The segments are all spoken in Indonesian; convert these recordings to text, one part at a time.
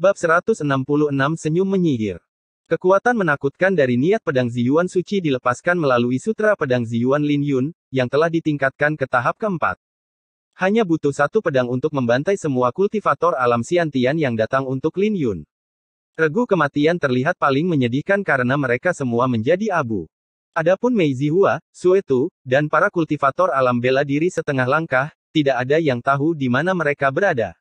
Bab 166 Senyum Menyihir Kekuatan menakutkan dari niat pedang Ziyuan suci dilepaskan melalui sutra pedang Ziyuan Lin Yun, yang telah ditingkatkan ke tahap keempat. Hanya butuh satu pedang untuk membantai semua kultivator alam siantian yang datang untuk Lin Yun. Regu kematian terlihat paling menyedihkan karena mereka semua menjadi abu. Adapun Mei Zihua, Sue Tu, dan para kultivator alam bela diri setengah langkah, tidak ada yang tahu di mana mereka berada.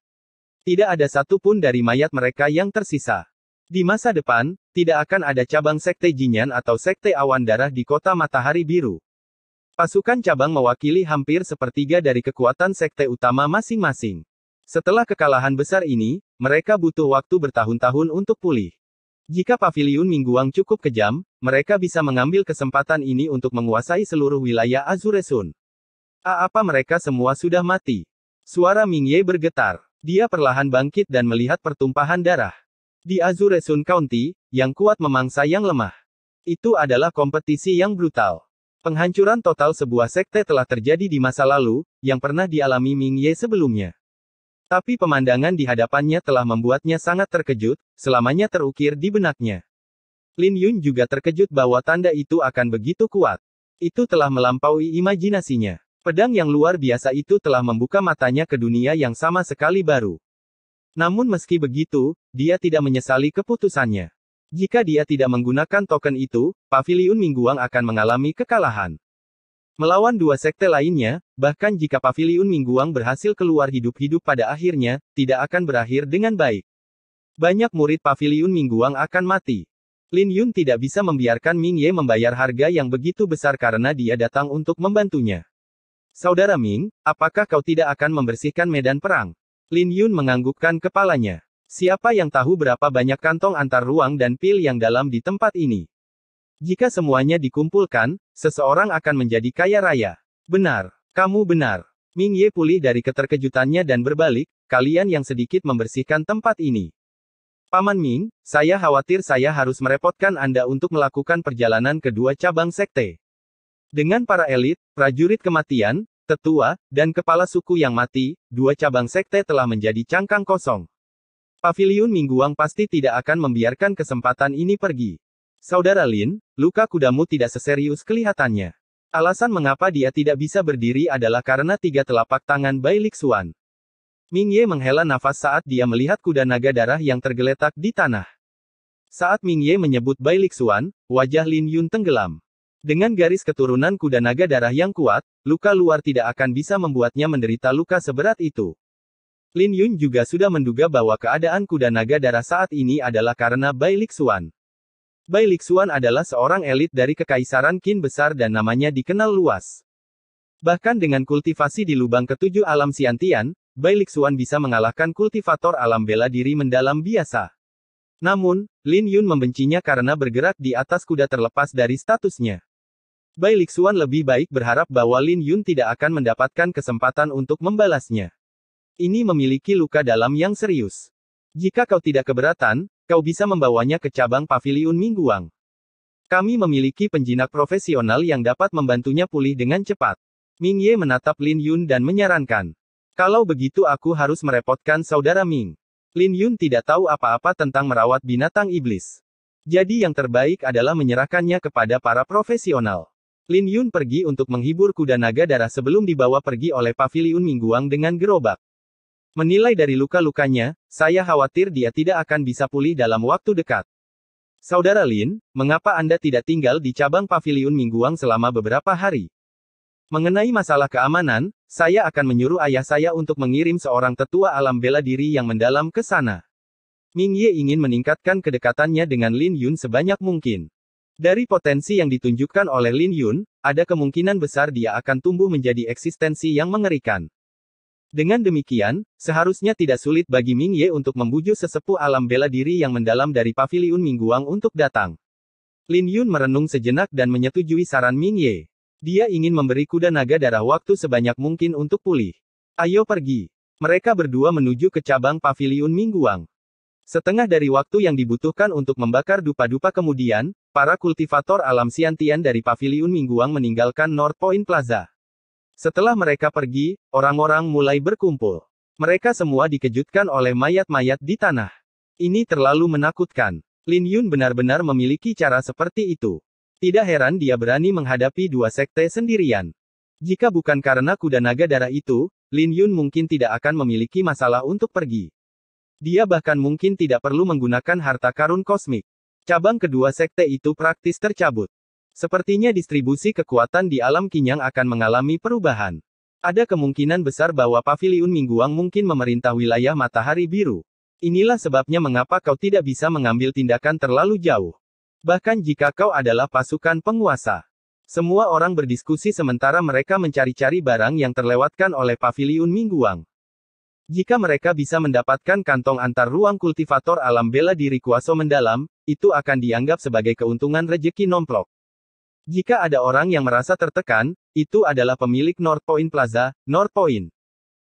Tidak ada satupun dari mayat mereka yang tersisa. Di masa depan, tidak akan ada cabang sekte Jinyan atau sekte awan darah di kota matahari biru. Pasukan cabang mewakili hampir sepertiga dari kekuatan sekte utama masing-masing. Setelah kekalahan besar ini, mereka butuh waktu bertahun-tahun untuk pulih. Jika Pavilion Mingguang cukup kejam, mereka bisa mengambil kesempatan ini untuk menguasai seluruh wilayah Azuresun. A apa mereka semua sudah mati? Suara Mingye bergetar. Dia perlahan bangkit dan melihat pertumpahan darah. Di Azure Sun County, yang kuat memangsa yang lemah. Itu adalah kompetisi yang brutal. Penghancuran total sebuah sekte telah terjadi di masa lalu, yang pernah dialami Ming Ye sebelumnya. Tapi pemandangan di hadapannya telah membuatnya sangat terkejut, selamanya terukir di benaknya. Lin Yun juga terkejut bahwa tanda itu akan begitu kuat. Itu telah melampaui imajinasinya. Pedang yang luar biasa itu telah membuka matanya ke dunia yang sama sekali baru. Namun meski begitu, dia tidak menyesali keputusannya. Jika dia tidak menggunakan token itu, Paviliun Mingguang akan mengalami kekalahan. Melawan dua sekte lainnya, bahkan jika Paviliun Mingguang berhasil keluar hidup-hidup pada akhirnya, tidak akan berakhir dengan baik. Banyak murid Paviliun Mingguang akan mati. Lin Yun tidak bisa membiarkan Ming Ye membayar harga yang begitu besar karena dia datang untuk membantunya. Saudara Ming, apakah kau tidak akan membersihkan medan perang? Lin Yun menganggukkan kepalanya. Siapa yang tahu berapa banyak kantong antar ruang dan pil yang dalam di tempat ini? Jika semuanya dikumpulkan, seseorang akan menjadi kaya raya. Benar, kamu benar. Ming Ye pulih dari keterkejutannya dan berbalik, kalian yang sedikit membersihkan tempat ini. Paman Ming, saya khawatir saya harus merepotkan Anda untuk melakukan perjalanan kedua cabang sekte. Dengan para elit, prajurit kematian, tetua, dan kepala suku yang mati, dua cabang sekte telah menjadi cangkang kosong. Paviliun Mingguang pasti tidak akan membiarkan kesempatan ini pergi. Saudara Lin, luka kudamu tidak seserius kelihatannya. Alasan mengapa dia tidak bisa berdiri adalah karena tiga telapak tangan Bai Lixuan. Ming Ye menghela nafas saat dia melihat kuda naga darah yang tergeletak di tanah. Saat Ming Ye menyebut Bai Lixuan, wajah Lin Yun tenggelam. Dengan garis keturunan kuda naga darah yang kuat, luka luar tidak akan bisa membuatnya menderita luka seberat itu. Lin Yun juga sudah menduga bahwa keadaan kuda naga darah saat ini adalah karena Bai Lixuan. Bai Lixuan adalah seorang elit dari Kekaisaran Qin Besar dan namanya dikenal luas. Bahkan dengan kultivasi di lubang ketujuh alam Siantian, Bai Lixuan bisa mengalahkan kultivator alam bela diri mendalam biasa. Namun, Lin Yun membencinya karena bergerak di atas kuda terlepas dari statusnya. Bai Lixuan lebih baik berharap bahwa Lin Yun tidak akan mendapatkan kesempatan untuk membalasnya. Ini memiliki luka dalam yang serius. Jika kau tidak keberatan, kau bisa membawanya ke cabang pavilion Mingguang. Kami memiliki penjinak profesional yang dapat membantunya pulih dengan cepat. Ming Ye menatap Lin Yun dan menyarankan. Kalau begitu aku harus merepotkan saudara Ming. Lin Yun tidak tahu apa-apa tentang merawat binatang iblis. Jadi yang terbaik adalah menyerahkannya kepada para profesional. Lin Yun pergi untuk menghibur kuda naga darah sebelum dibawa pergi oleh paviliun Mingguang dengan gerobak. Menilai dari luka-lukanya, saya khawatir dia tidak akan bisa pulih dalam waktu dekat. Saudara Lin, mengapa Anda tidak tinggal di cabang paviliun Mingguang selama beberapa hari? Mengenai masalah keamanan, saya akan menyuruh ayah saya untuk mengirim seorang tetua alam bela diri yang mendalam ke sana. Ming Ye ingin meningkatkan kedekatannya dengan Lin Yun sebanyak mungkin. Dari potensi yang ditunjukkan oleh Lin Yun, ada kemungkinan besar dia akan tumbuh menjadi eksistensi yang mengerikan. Dengan demikian, seharusnya tidak sulit bagi Ming Ye untuk membujuk sesepuh alam bela diri yang mendalam dari Paviliun Mingguang untuk datang. Lin Yun merenung sejenak dan menyetujui saran Ming Ye. Dia ingin memberi kuda naga darah waktu sebanyak mungkin untuk pulih. Ayo pergi. Mereka berdua menuju ke cabang Paviliun Mingguang. Setengah dari waktu yang dibutuhkan untuk membakar dupa-dupa kemudian, Para kultivator alam Siantian dari Paviliun Mingguang meninggalkan North Point Plaza. Setelah mereka pergi, orang-orang mulai berkumpul. Mereka semua dikejutkan oleh mayat-mayat di tanah. Ini terlalu menakutkan. Lin Yun benar-benar memiliki cara seperti itu. Tidak heran dia berani menghadapi dua sekte sendirian. Jika bukan karena kuda naga darah itu, Lin Yun mungkin tidak akan memiliki masalah untuk pergi. Dia bahkan mungkin tidak perlu menggunakan harta karun kosmik. Cabang kedua sekte itu praktis tercabut. Sepertinya distribusi kekuatan di alam kinyang akan mengalami perubahan. Ada kemungkinan besar bahwa Paviliun Mingguang mungkin memerintah wilayah matahari biru. Inilah sebabnya mengapa kau tidak bisa mengambil tindakan terlalu jauh. Bahkan jika kau adalah pasukan penguasa. Semua orang berdiskusi sementara mereka mencari-cari barang yang terlewatkan oleh Paviliun Mingguang. Jika mereka bisa mendapatkan kantong antar ruang kultivator alam bela diri kuaso mendalam, itu akan dianggap sebagai keuntungan rejeki nomplok. Jika ada orang yang merasa tertekan, itu adalah pemilik North Point Plaza, North Point.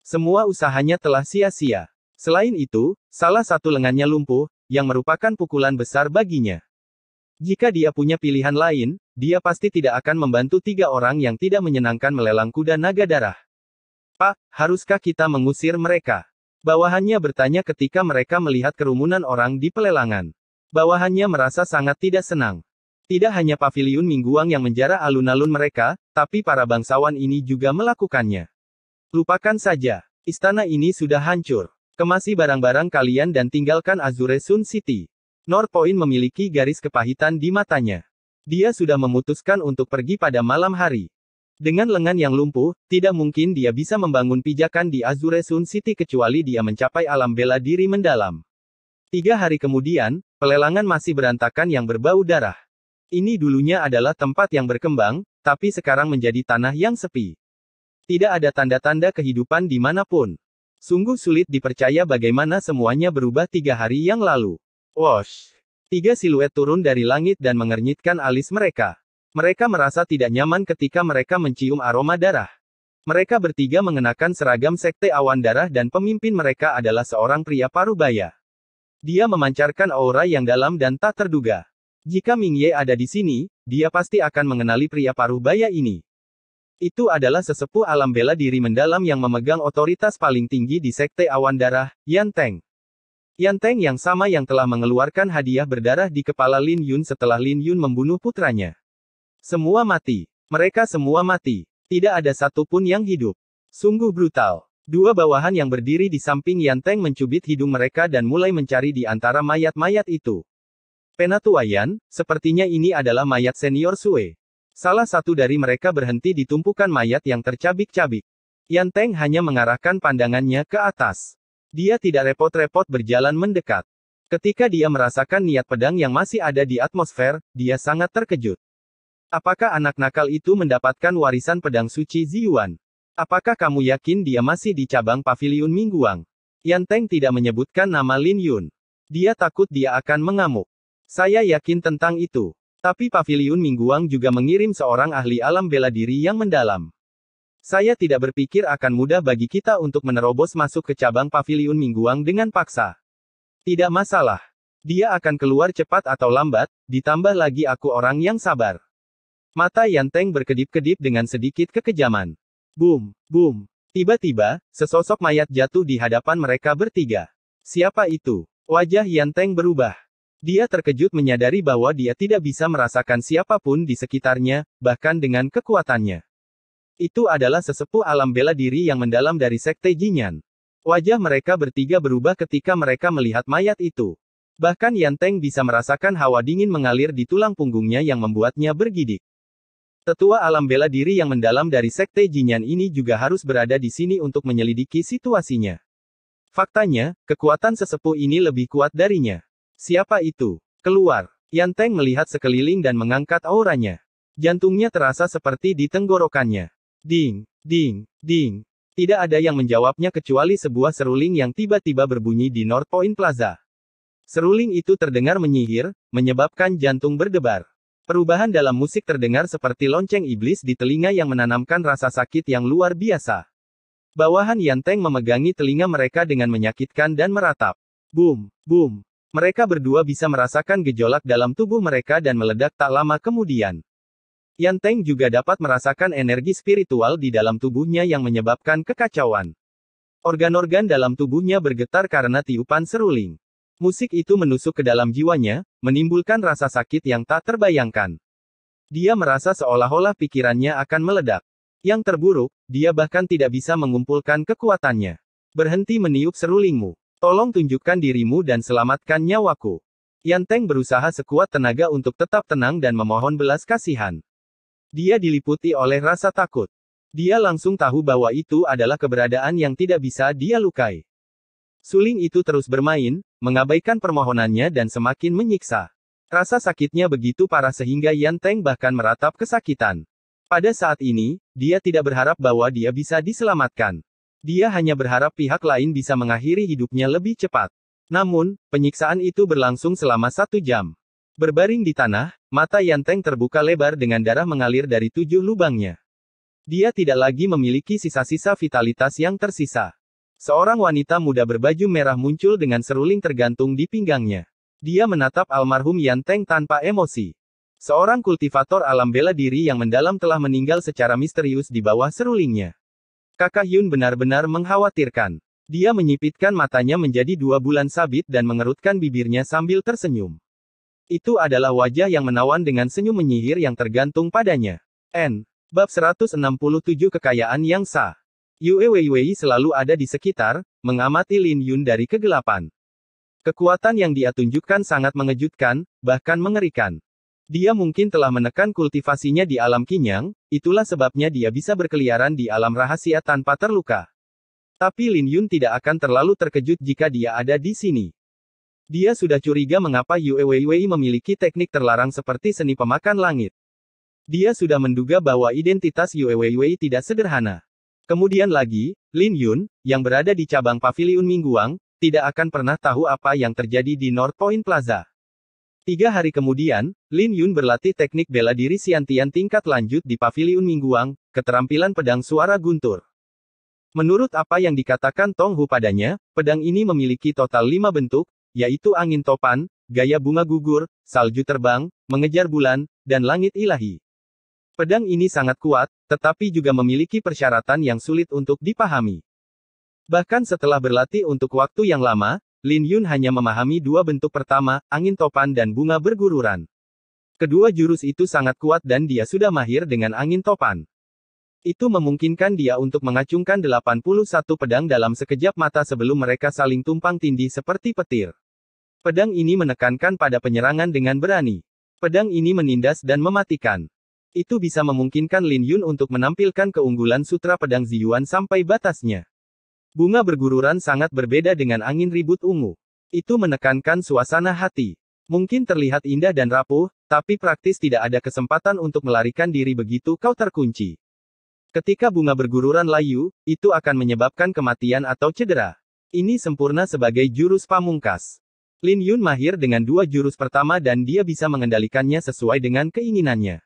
Semua usahanya telah sia-sia. Selain itu, salah satu lengannya lumpuh, yang merupakan pukulan besar baginya. Jika dia punya pilihan lain, dia pasti tidak akan membantu tiga orang yang tidak menyenangkan melelang kuda naga darah. Pak, haruskah kita mengusir mereka? Bawahannya bertanya ketika mereka melihat kerumunan orang di pelelangan. Bawahannya merasa sangat tidak senang. Tidak hanya pavilion Mingguang yang menjara alun-alun mereka, tapi para bangsawan ini juga melakukannya. Lupakan saja, istana ini sudah hancur. Kemasi barang-barang kalian dan tinggalkan Azure Sun City. Point memiliki garis kepahitan di matanya. Dia sudah memutuskan untuk pergi pada malam hari. Dengan lengan yang lumpuh, tidak mungkin dia bisa membangun pijakan di Azure Sun City kecuali dia mencapai alam bela diri mendalam. Tiga hari kemudian, pelelangan masih berantakan yang berbau darah. Ini dulunya adalah tempat yang berkembang, tapi sekarang menjadi tanah yang sepi. Tidak ada tanda-tanda kehidupan di dimanapun. Sungguh sulit dipercaya bagaimana semuanya berubah tiga hari yang lalu. Wash. Tiga siluet turun dari langit dan mengernyitkan alis mereka. Mereka merasa tidak nyaman ketika mereka mencium aroma darah. Mereka bertiga mengenakan seragam sekte awan darah dan pemimpin mereka adalah seorang pria parubaya. Dia memancarkan aura yang dalam dan tak terduga. Jika Ming Ye ada di sini, dia pasti akan mengenali pria parubaya ini. Itu adalah sesepuh alam bela diri mendalam yang memegang otoritas paling tinggi di sekte awan darah, Yan Teng. Yan Teng yang sama yang telah mengeluarkan hadiah berdarah di kepala Lin Yun setelah Lin Yun membunuh putranya. Semua mati. Mereka semua mati. Tidak ada satupun yang hidup. Sungguh brutal. Dua bawahan yang berdiri di samping Yanteng mencubit hidung mereka dan mulai mencari di antara mayat-mayat itu. Penatua Yan, sepertinya ini adalah mayat senior Sue. Salah satu dari mereka berhenti di tumpukan mayat yang tercabik-cabik. Yanteng hanya mengarahkan pandangannya ke atas. Dia tidak repot-repot berjalan mendekat. Ketika dia merasakan niat pedang yang masih ada di atmosfer, dia sangat terkejut. Apakah anak nakal itu mendapatkan warisan pedang suci Ziyuan? Apakah kamu yakin dia masih di cabang pavilion Mingguang? Yan Teng tidak menyebutkan nama Lin Yun. Dia takut dia akan mengamuk. Saya yakin tentang itu. Tapi pavilion Mingguang juga mengirim seorang ahli alam bela diri yang mendalam. Saya tidak berpikir akan mudah bagi kita untuk menerobos masuk ke cabang pavilion Mingguang dengan paksa. Tidak masalah. Dia akan keluar cepat atau lambat, ditambah lagi aku orang yang sabar. Mata Yanteng berkedip-kedip dengan sedikit kekejaman. Boom, boom. Tiba-tiba, sesosok mayat jatuh di hadapan mereka bertiga. Siapa itu? Wajah Yanteng berubah. Dia terkejut menyadari bahwa dia tidak bisa merasakan siapapun di sekitarnya, bahkan dengan kekuatannya. Itu adalah sesepuh alam bela diri yang mendalam dari sekte Jinyan. Wajah mereka bertiga berubah ketika mereka melihat mayat itu. Bahkan Yanteng bisa merasakan hawa dingin mengalir di tulang punggungnya yang membuatnya bergidik. Tetua alam bela diri yang mendalam dari Sekte Jinyan ini juga harus berada di sini untuk menyelidiki situasinya. Faktanya, kekuatan sesepuh ini lebih kuat darinya. Siapa itu? Keluar. Teng melihat sekeliling dan mengangkat auranya. Jantungnya terasa seperti di tenggorokannya. Ding, ding, ding. Tidak ada yang menjawabnya kecuali sebuah seruling yang tiba-tiba berbunyi di North Point Plaza. Seruling itu terdengar menyihir, menyebabkan jantung berdebar. Perubahan dalam musik terdengar seperti lonceng iblis di telinga yang menanamkan rasa sakit yang luar biasa. Bawahan Yanteng memegangi telinga mereka dengan menyakitkan dan meratap. Boom, boom. Mereka berdua bisa merasakan gejolak dalam tubuh mereka dan meledak tak lama kemudian. Yanteng juga dapat merasakan energi spiritual di dalam tubuhnya yang menyebabkan kekacauan. Organ-organ dalam tubuhnya bergetar karena tiupan seruling. Musik itu menusuk ke dalam jiwanya, menimbulkan rasa sakit yang tak terbayangkan. Dia merasa seolah-olah pikirannya akan meledak. Yang terburuk, dia bahkan tidak bisa mengumpulkan kekuatannya. Berhenti meniup serulingmu. Tolong tunjukkan dirimu dan selamatkan nyawaku. Teng berusaha sekuat tenaga untuk tetap tenang dan memohon belas kasihan. Dia diliputi oleh rasa takut. Dia langsung tahu bahwa itu adalah keberadaan yang tidak bisa dia lukai. Suling itu terus bermain, mengabaikan permohonannya dan semakin menyiksa. Rasa sakitnya begitu parah sehingga Yan Teng bahkan meratap kesakitan. Pada saat ini, dia tidak berharap bahwa dia bisa diselamatkan. Dia hanya berharap pihak lain bisa mengakhiri hidupnya lebih cepat. Namun, penyiksaan itu berlangsung selama satu jam. Berbaring di tanah, mata Yanteng terbuka lebar dengan darah mengalir dari tujuh lubangnya. Dia tidak lagi memiliki sisa-sisa vitalitas yang tersisa. Seorang wanita muda berbaju merah muncul dengan seruling tergantung di pinggangnya. Dia menatap almarhum Yan Teng tanpa emosi. Seorang kultivator alam bela diri yang mendalam telah meninggal secara misterius di bawah serulingnya. Kakak Yun benar-benar mengkhawatirkan. Dia menyipitkan matanya menjadi dua bulan sabit dan mengerutkan bibirnya sambil tersenyum. Itu adalah wajah yang menawan dengan senyum menyihir yang tergantung padanya. N. Bab 167 Kekayaan Yang Sah Yue Weiwei selalu ada di sekitar, mengamati Lin Yun dari kegelapan. Kekuatan yang dia tunjukkan sangat mengejutkan, bahkan mengerikan. Dia mungkin telah menekan kultivasinya di alam kinyang, itulah sebabnya dia bisa berkeliaran di alam rahasia tanpa terluka. Tapi Lin Yun tidak akan terlalu terkejut jika dia ada di sini. Dia sudah curiga mengapa Yue Weiwei memiliki teknik terlarang seperti seni pemakan langit. Dia sudah menduga bahwa identitas Yue Weiwei tidak sederhana. Kemudian lagi, Lin Yun, yang berada di cabang Paviliun Mingguang, tidak akan pernah tahu apa yang terjadi di North Point Plaza. Tiga hari kemudian, Lin Yun berlatih teknik bela diri Siantian tingkat lanjut di Paviliun Mingguang, keterampilan pedang suara guntur. Menurut apa yang dikatakan Tong Hu padanya, pedang ini memiliki total lima bentuk, yaitu angin topan, gaya bunga gugur, salju terbang, mengejar bulan, dan langit ilahi. Pedang ini sangat kuat, tetapi juga memiliki persyaratan yang sulit untuk dipahami. Bahkan setelah berlatih untuk waktu yang lama, Lin Yun hanya memahami dua bentuk pertama, angin topan dan bunga bergururan. Kedua jurus itu sangat kuat dan dia sudah mahir dengan angin topan. Itu memungkinkan dia untuk mengacungkan 81 pedang dalam sekejap mata sebelum mereka saling tumpang tindih seperti petir. Pedang ini menekankan pada penyerangan dengan berani. Pedang ini menindas dan mematikan. Itu bisa memungkinkan Lin Yun untuk menampilkan keunggulan sutra pedang Ziyuan sampai batasnya. Bunga bergururan sangat berbeda dengan angin ribut ungu. Itu menekankan suasana hati. Mungkin terlihat indah dan rapuh, tapi praktis tidak ada kesempatan untuk melarikan diri begitu kau terkunci. Ketika bunga bergururan layu, itu akan menyebabkan kematian atau cedera. Ini sempurna sebagai jurus pamungkas. Lin Yun mahir dengan dua jurus pertama dan dia bisa mengendalikannya sesuai dengan keinginannya.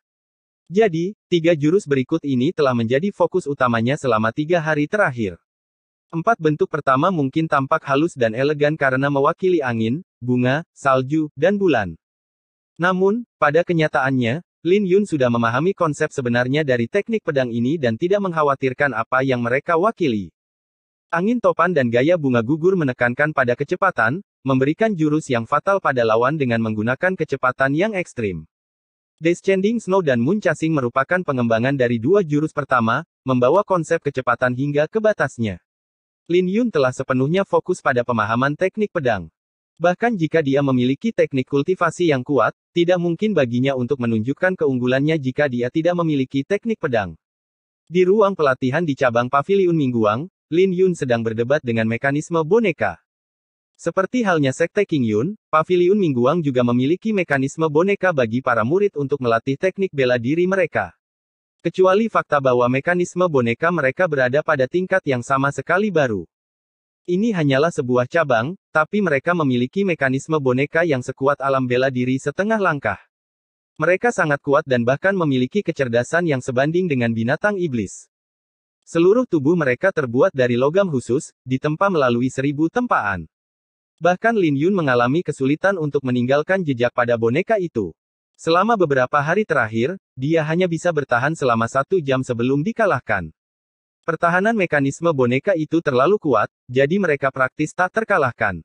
Jadi, tiga jurus berikut ini telah menjadi fokus utamanya selama tiga hari terakhir. Empat bentuk pertama mungkin tampak halus dan elegan karena mewakili angin, bunga, salju, dan bulan. Namun, pada kenyataannya, Lin Yun sudah memahami konsep sebenarnya dari teknik pedang ini dan tidak mengkhawatirkan apa yang mereka wakili. Angin topan dan gaya bunga gugur menekankan pada kecepatan, memberikan jurus yang fatal pada lawan dengan menggunakan kecepatan yang ekstrim. Descending Snow dan Moon Chasing merupakan pengembangan dari dua jurus pertama, membawa konsep kecepatan hingga ke batasnya. Lin Yun telah sepenuhnya fokus pada pemahaman teknik pedang. Bahkan jika dia memiliki teknik kultivasi yang kuat, tidak mungkin baginya untuk menunjukkan keunggulannya jika dia tidak memiliki teknik pedang. Di ruang pelatihan di cabang Paviliun Mingguang, Lin Yun sedang berdebat dengan mekanisme boneka. Seperti halnya Sekte King Yun, Pavilion Mingguang juga memiliki mekanisme boneka bagi para murid untuk melatih teknik bela diri mereka. Kecuali fakta bahwa mekanisme boneka mereka berada pada tingkat yang sama sekali baru. Ini hanyalah sebuah cabang, tapi mereka memiliki mekanisme boneka yang sekuat alam bela diri setengah langkah. Mereka sangat kuat dan bahkan memiliki kecerdasan yang sebanding dengan binatang iblis. Seluruh tubuh mereka terbuat dari logam khusus, ditempa melalui seribu tempaan. Bahkan Lin Yun mengalami kesulitan untuk meninggalkan jejak pada boneka itu. Selama beberapa hari terakhir, dia hanya bisa bertahan selama satu jam sebelum dikalahkan. Pertahanan mekanisme boneka itu terlalu kuat, jadi mereka praktis tak terkalahkan.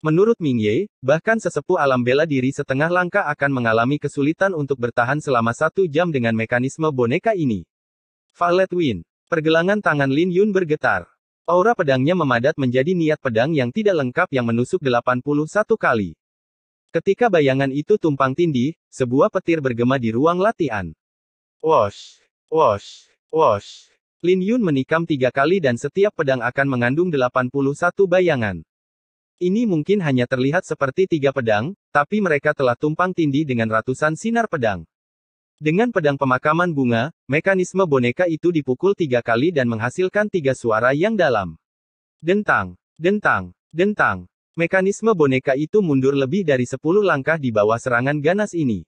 Menurut Ming Ye, bahkan sesepuh alam bela diri setengah langkah akan mengalami kesulitan untuk bertahan selama satu jam dengan mekanisme boneka ini. Violet Win. Pergelangan tangan Lin Yun bergetar. Aura pedangnya memadat menjadi niat pedang yang tidak lengkap yang menusuk 81 kali. Ketika bayangan itu tumpang tindih, sebuah petir bergema di ruang latihan. Wash, wash, wash. Lin Yun menikam tiga kali dan setiap pedang akan mengandung 81 bayangan. Ini mungkin hanya terlihat seperti tiga pedang, tapi mereka telah tumpang tindih dengan ratusan sinar pedang. Dengan pedang pemakaman bunga, mekanisme boneka itu dipukul tiga kali dan menghasilkan tiga suara yang dalam. Dentang, dentang, dentang. Mekanisme boneka itu mundur lebih dari sepuluh langkah di bawah serangan ganas ini.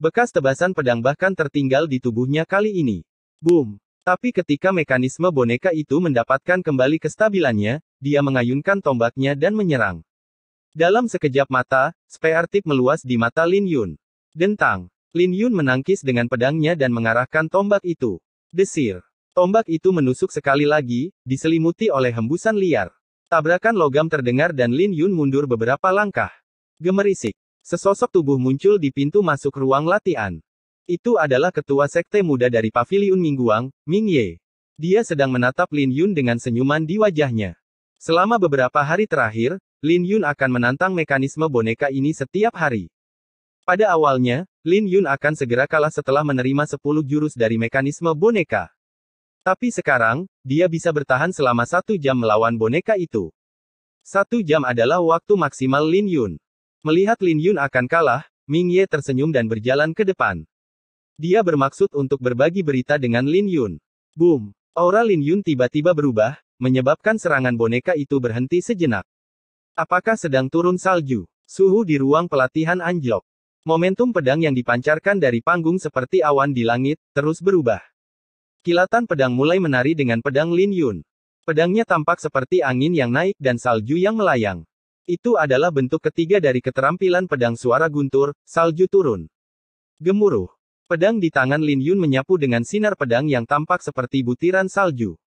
Bekas tebasan pedang bahkan tertinggal di tubuhnya kali ini. Boom! Tapi ketika mekanisme boneka itu mendapatkan kembali kestabilannya, dia mengayunkan tombaknya dan menyerang. Dalam sekejap mata, speartip meluas di mata Lin Yun. Dentang, Lin Yun menangkis dengan pedangnya dan mengarahkan tombak itu. Desir. Tombak itu menusuk sekali lagi, diselimuti oleh hembusan liar. Tabrakan logam terdengar dan Lin Yun mundur beberapa langkah. Gemerisik. Sesosok tubuh muncul di pintu masuk ruang latihan. Itu adalah ketua sekte muda dari Paviliun Mingguang, Ming Ye. Dia sedang menatap Lin Yun dengan senyuman di wajahnya. Selama beberapa hari terakhir, Lin Yun akan menantang mekanisme boneka ini setiap hari. Pada awalnya, Lin Yun akan segera kalah setelah menerima 10 jurus dari mekanisme boneka. Tapi sekarang, dia bisa bertahan selama satu jam melawan boneka itu. Satu jam adalah waktu maksimal Lin Yun. Melihat Lin Yun akan kalah, Ming Ye tersenyum dan berjalan ke depan. Dia bermaksud untuk berbagi berita dengan Lin Yun. Boom! Aura Lin Yun tiba-tiba berubah, menyebabkan serangan boneka itu berhenti sejenak. Apakah sedang turun salju? Suhu di ruang pelatihan anjlok. Momentum pedang yang dipancarkan dari panggung seperti awan di langit, terus berubah. Kilatan pedang mulai menari dengan pedang Lin Yun. Pedangnya tampak seperti angin yang naik dan salju yang melayang. Itu adalah bentuk ketiga dari keterampilan pedang suara guntur, salju turun. Gemuruh. Pedang di tangan Lin Yun menyapu dengan sinar pedang yang tampak seperti butiran salju.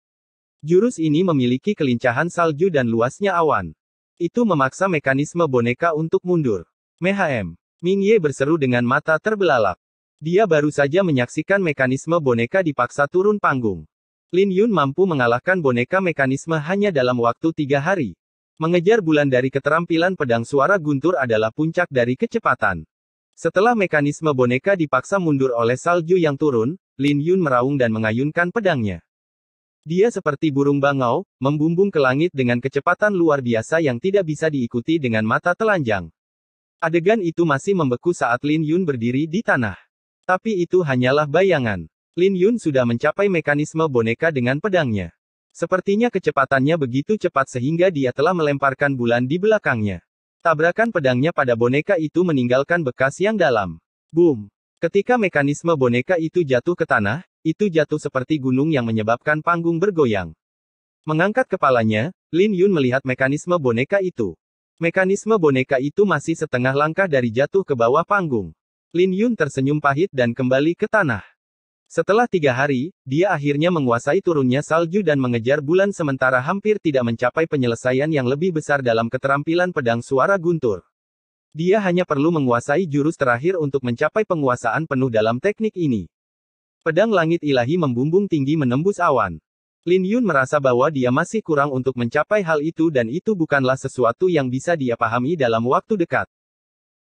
Jurus ini memiliki kelincahan salju dan luasnya awan. Itu memaksa mekanisme boneka untuk mundur. Mhm. Ming Ye berseru dengan mata terbelalak. Dia baru saja menyaksikan mekanisme boneka dipaksa turun panggung. Lin Yun mampu mengalahkan boneka mekanisme hanya dalam waktu tiga hari. Mengejar bulan dari keterampilan pedang suara guntur adalah puncak dari kecepatan. Setelah mekanisme boneka dipaksa mundur oleh salju yang turun, Lin Yun meraung dan mengayunkan pedangnya. Dia seperti burung bangau, membumbung ke langit dengan kecepatan luar biasa yang tidak bisa diikuti dengan mata telanjang. Adegan itu masih membeku saat Lin Yun berdiri di tanah. Tapi itu hanyalah bayangan. Lin Yun sudah mencapai mekanisme boneka dengan pedangnya. Sepertinya kecepatannya begitu cepat sehingga dia telah melemparkan bulan di belakangnya. Tabrakan pedangnya pada boneka itu meninggalkan bekas yang dalam. Boom! Ketika mekanisme boneka itu jatuh ke tanah, itu jatuh seperti gunung yang menyebabkan panggung bergoyang. Mengangkat kepalanya, Lin Yun melihat mekanisme boneka itu. Mekanisme boneka itu masih setengah langkah dari jatuh ke bawah panggung. Lin Yun tersenyum pahit dan kembali ke tanah. Setelah tiga hari, dia akhirnya menguasai turunnya salju dan mengejar bulan sementara hampir tidak mencapai penyelesaian yang lebih besar dalam keterampilan pedang suara guntur. Dia hanya perlu menguasai jurus terakhir untuk mencapai penguasaan penuh dalam teknik ini. Pedang langit ilahi membumbung tinggi menembus awan. Lin Yun merasa bahwa dia masih kurang untuk mencapai hal itu dan itu bukanlah sesuatu yang bisa dia pahami dalam waktu dekat.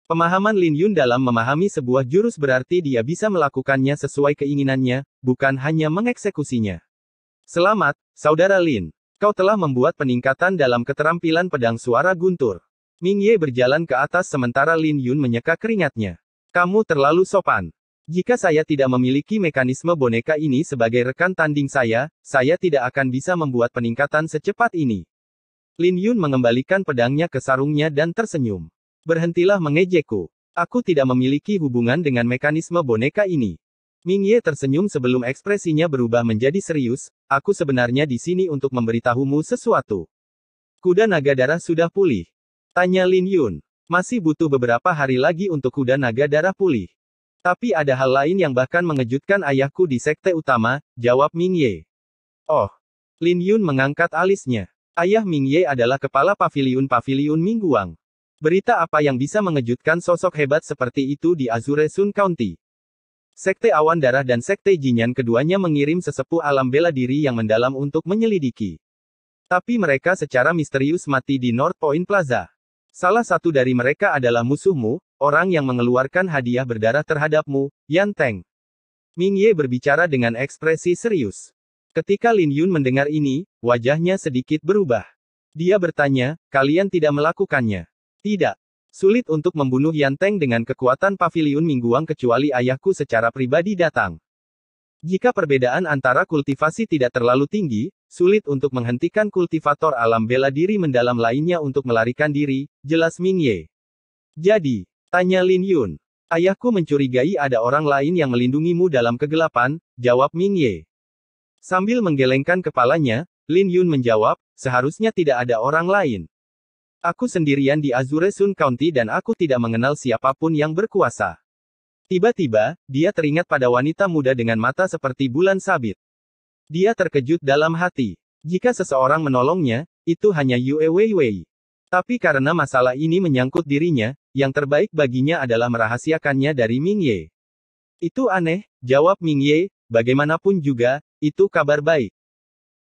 Pemahaman Lin Yun dalam memahami sebuah jurus berarti dia bisa melakukannya sesuai keinginannya, bukan hanya mengeksekusinya. Selamat, Saudara Lin. Kau telah membuat peningkatan dalam keterampilan pedang suara guntur. Ming Ye berjalan ke atas sementara Lin Yun menyeka keringatnya. Kamu terlalu sopan. Jika saya tidak memiliki mekanisme boneka ini sebagai rekan tanding saya, saya tidak akan bisa membuat peningkatan secepat ini. Lin Yun mengembalikan pedangnya ke sarungnya dan tersenyum. Berhentilah mengejekku. Aku tidak memiliki hubungan dengan mekanisme boneka ini. Ming Ye tersenyum sebelum ekspresinya berubah menjadi serius, aku sebenarnya di sini untuk memberitahumu sesuatu. Kuda naga darah sudah pulih. Tanya Lin Yun. Masih butuh beberapa hari lagi untuk kuda naga darah pulih. Tapi ada hal lain yang bahkan mengejutkan ayahku di sekte utama, jawab Ming Ye. Oh. Lin Yun mengangkat alisnya. Ayah Ming Ye adalah kepala pavilion paviliun Mingguang. Berita apa yang bisa mengejutkan sosok hebat seperti itu di Azure Sun County? Sekte Awan Darah dan Sekte Jinyan keduanya mengirim sesepuh alam bela diri yang mendalam untuk menyelidiki. Tapi mereka secara misterius mati di North Point Plaza. Salah satu dari mereka adalah musuhmu, Orang yang mengeluarkan hadiah berdarah terhadapmu, Yan Teng. Ming Ye berbicara dengan ekspresi serius. Ketika Lin Yun mendengar ini, wajahnya sedikit berubah. Dia bertanya, kalian tidak melakukannya? Tidak. Sulit untuk membunuh Yan Teng dengan kekuatan pavilion mingguang kecuali ayahku secara pribadi datang. Jika perbedaan antara kultivasi tidak terlalu tinggi, sulit untuk menghentikan kultivator alam bela diri mendalam lainnya untuk melarikan diri, jelas Ming Ye. Jadi, Tanya Lin Yun. Ayahku mencurigai ada orang lain yang melindungimu dalam kegelapan, jawab Ming Ye. Sambil menggelengkan kepalanya, Lin Yun menjawab, seharusnya tidak ada orang lain. Aku sendirian di Azure Sun County dan aku tidak mengenal siapapun yang berkuasa. Tiba-tiba, dia teringat pada wanita muda dengan mata seperti bulan sabit. Dia terkejut dalam hati. Jika seseorang menolongnya, itu hanya Yue Weiwei. Tapi karena masalah ini menyangkut dirinya, yang terbaik baginya adalah merahasiakannya dari Ming Ye. Itu aneh, jawab Ming Ye, bagaimanapun juga, itu kabar baik.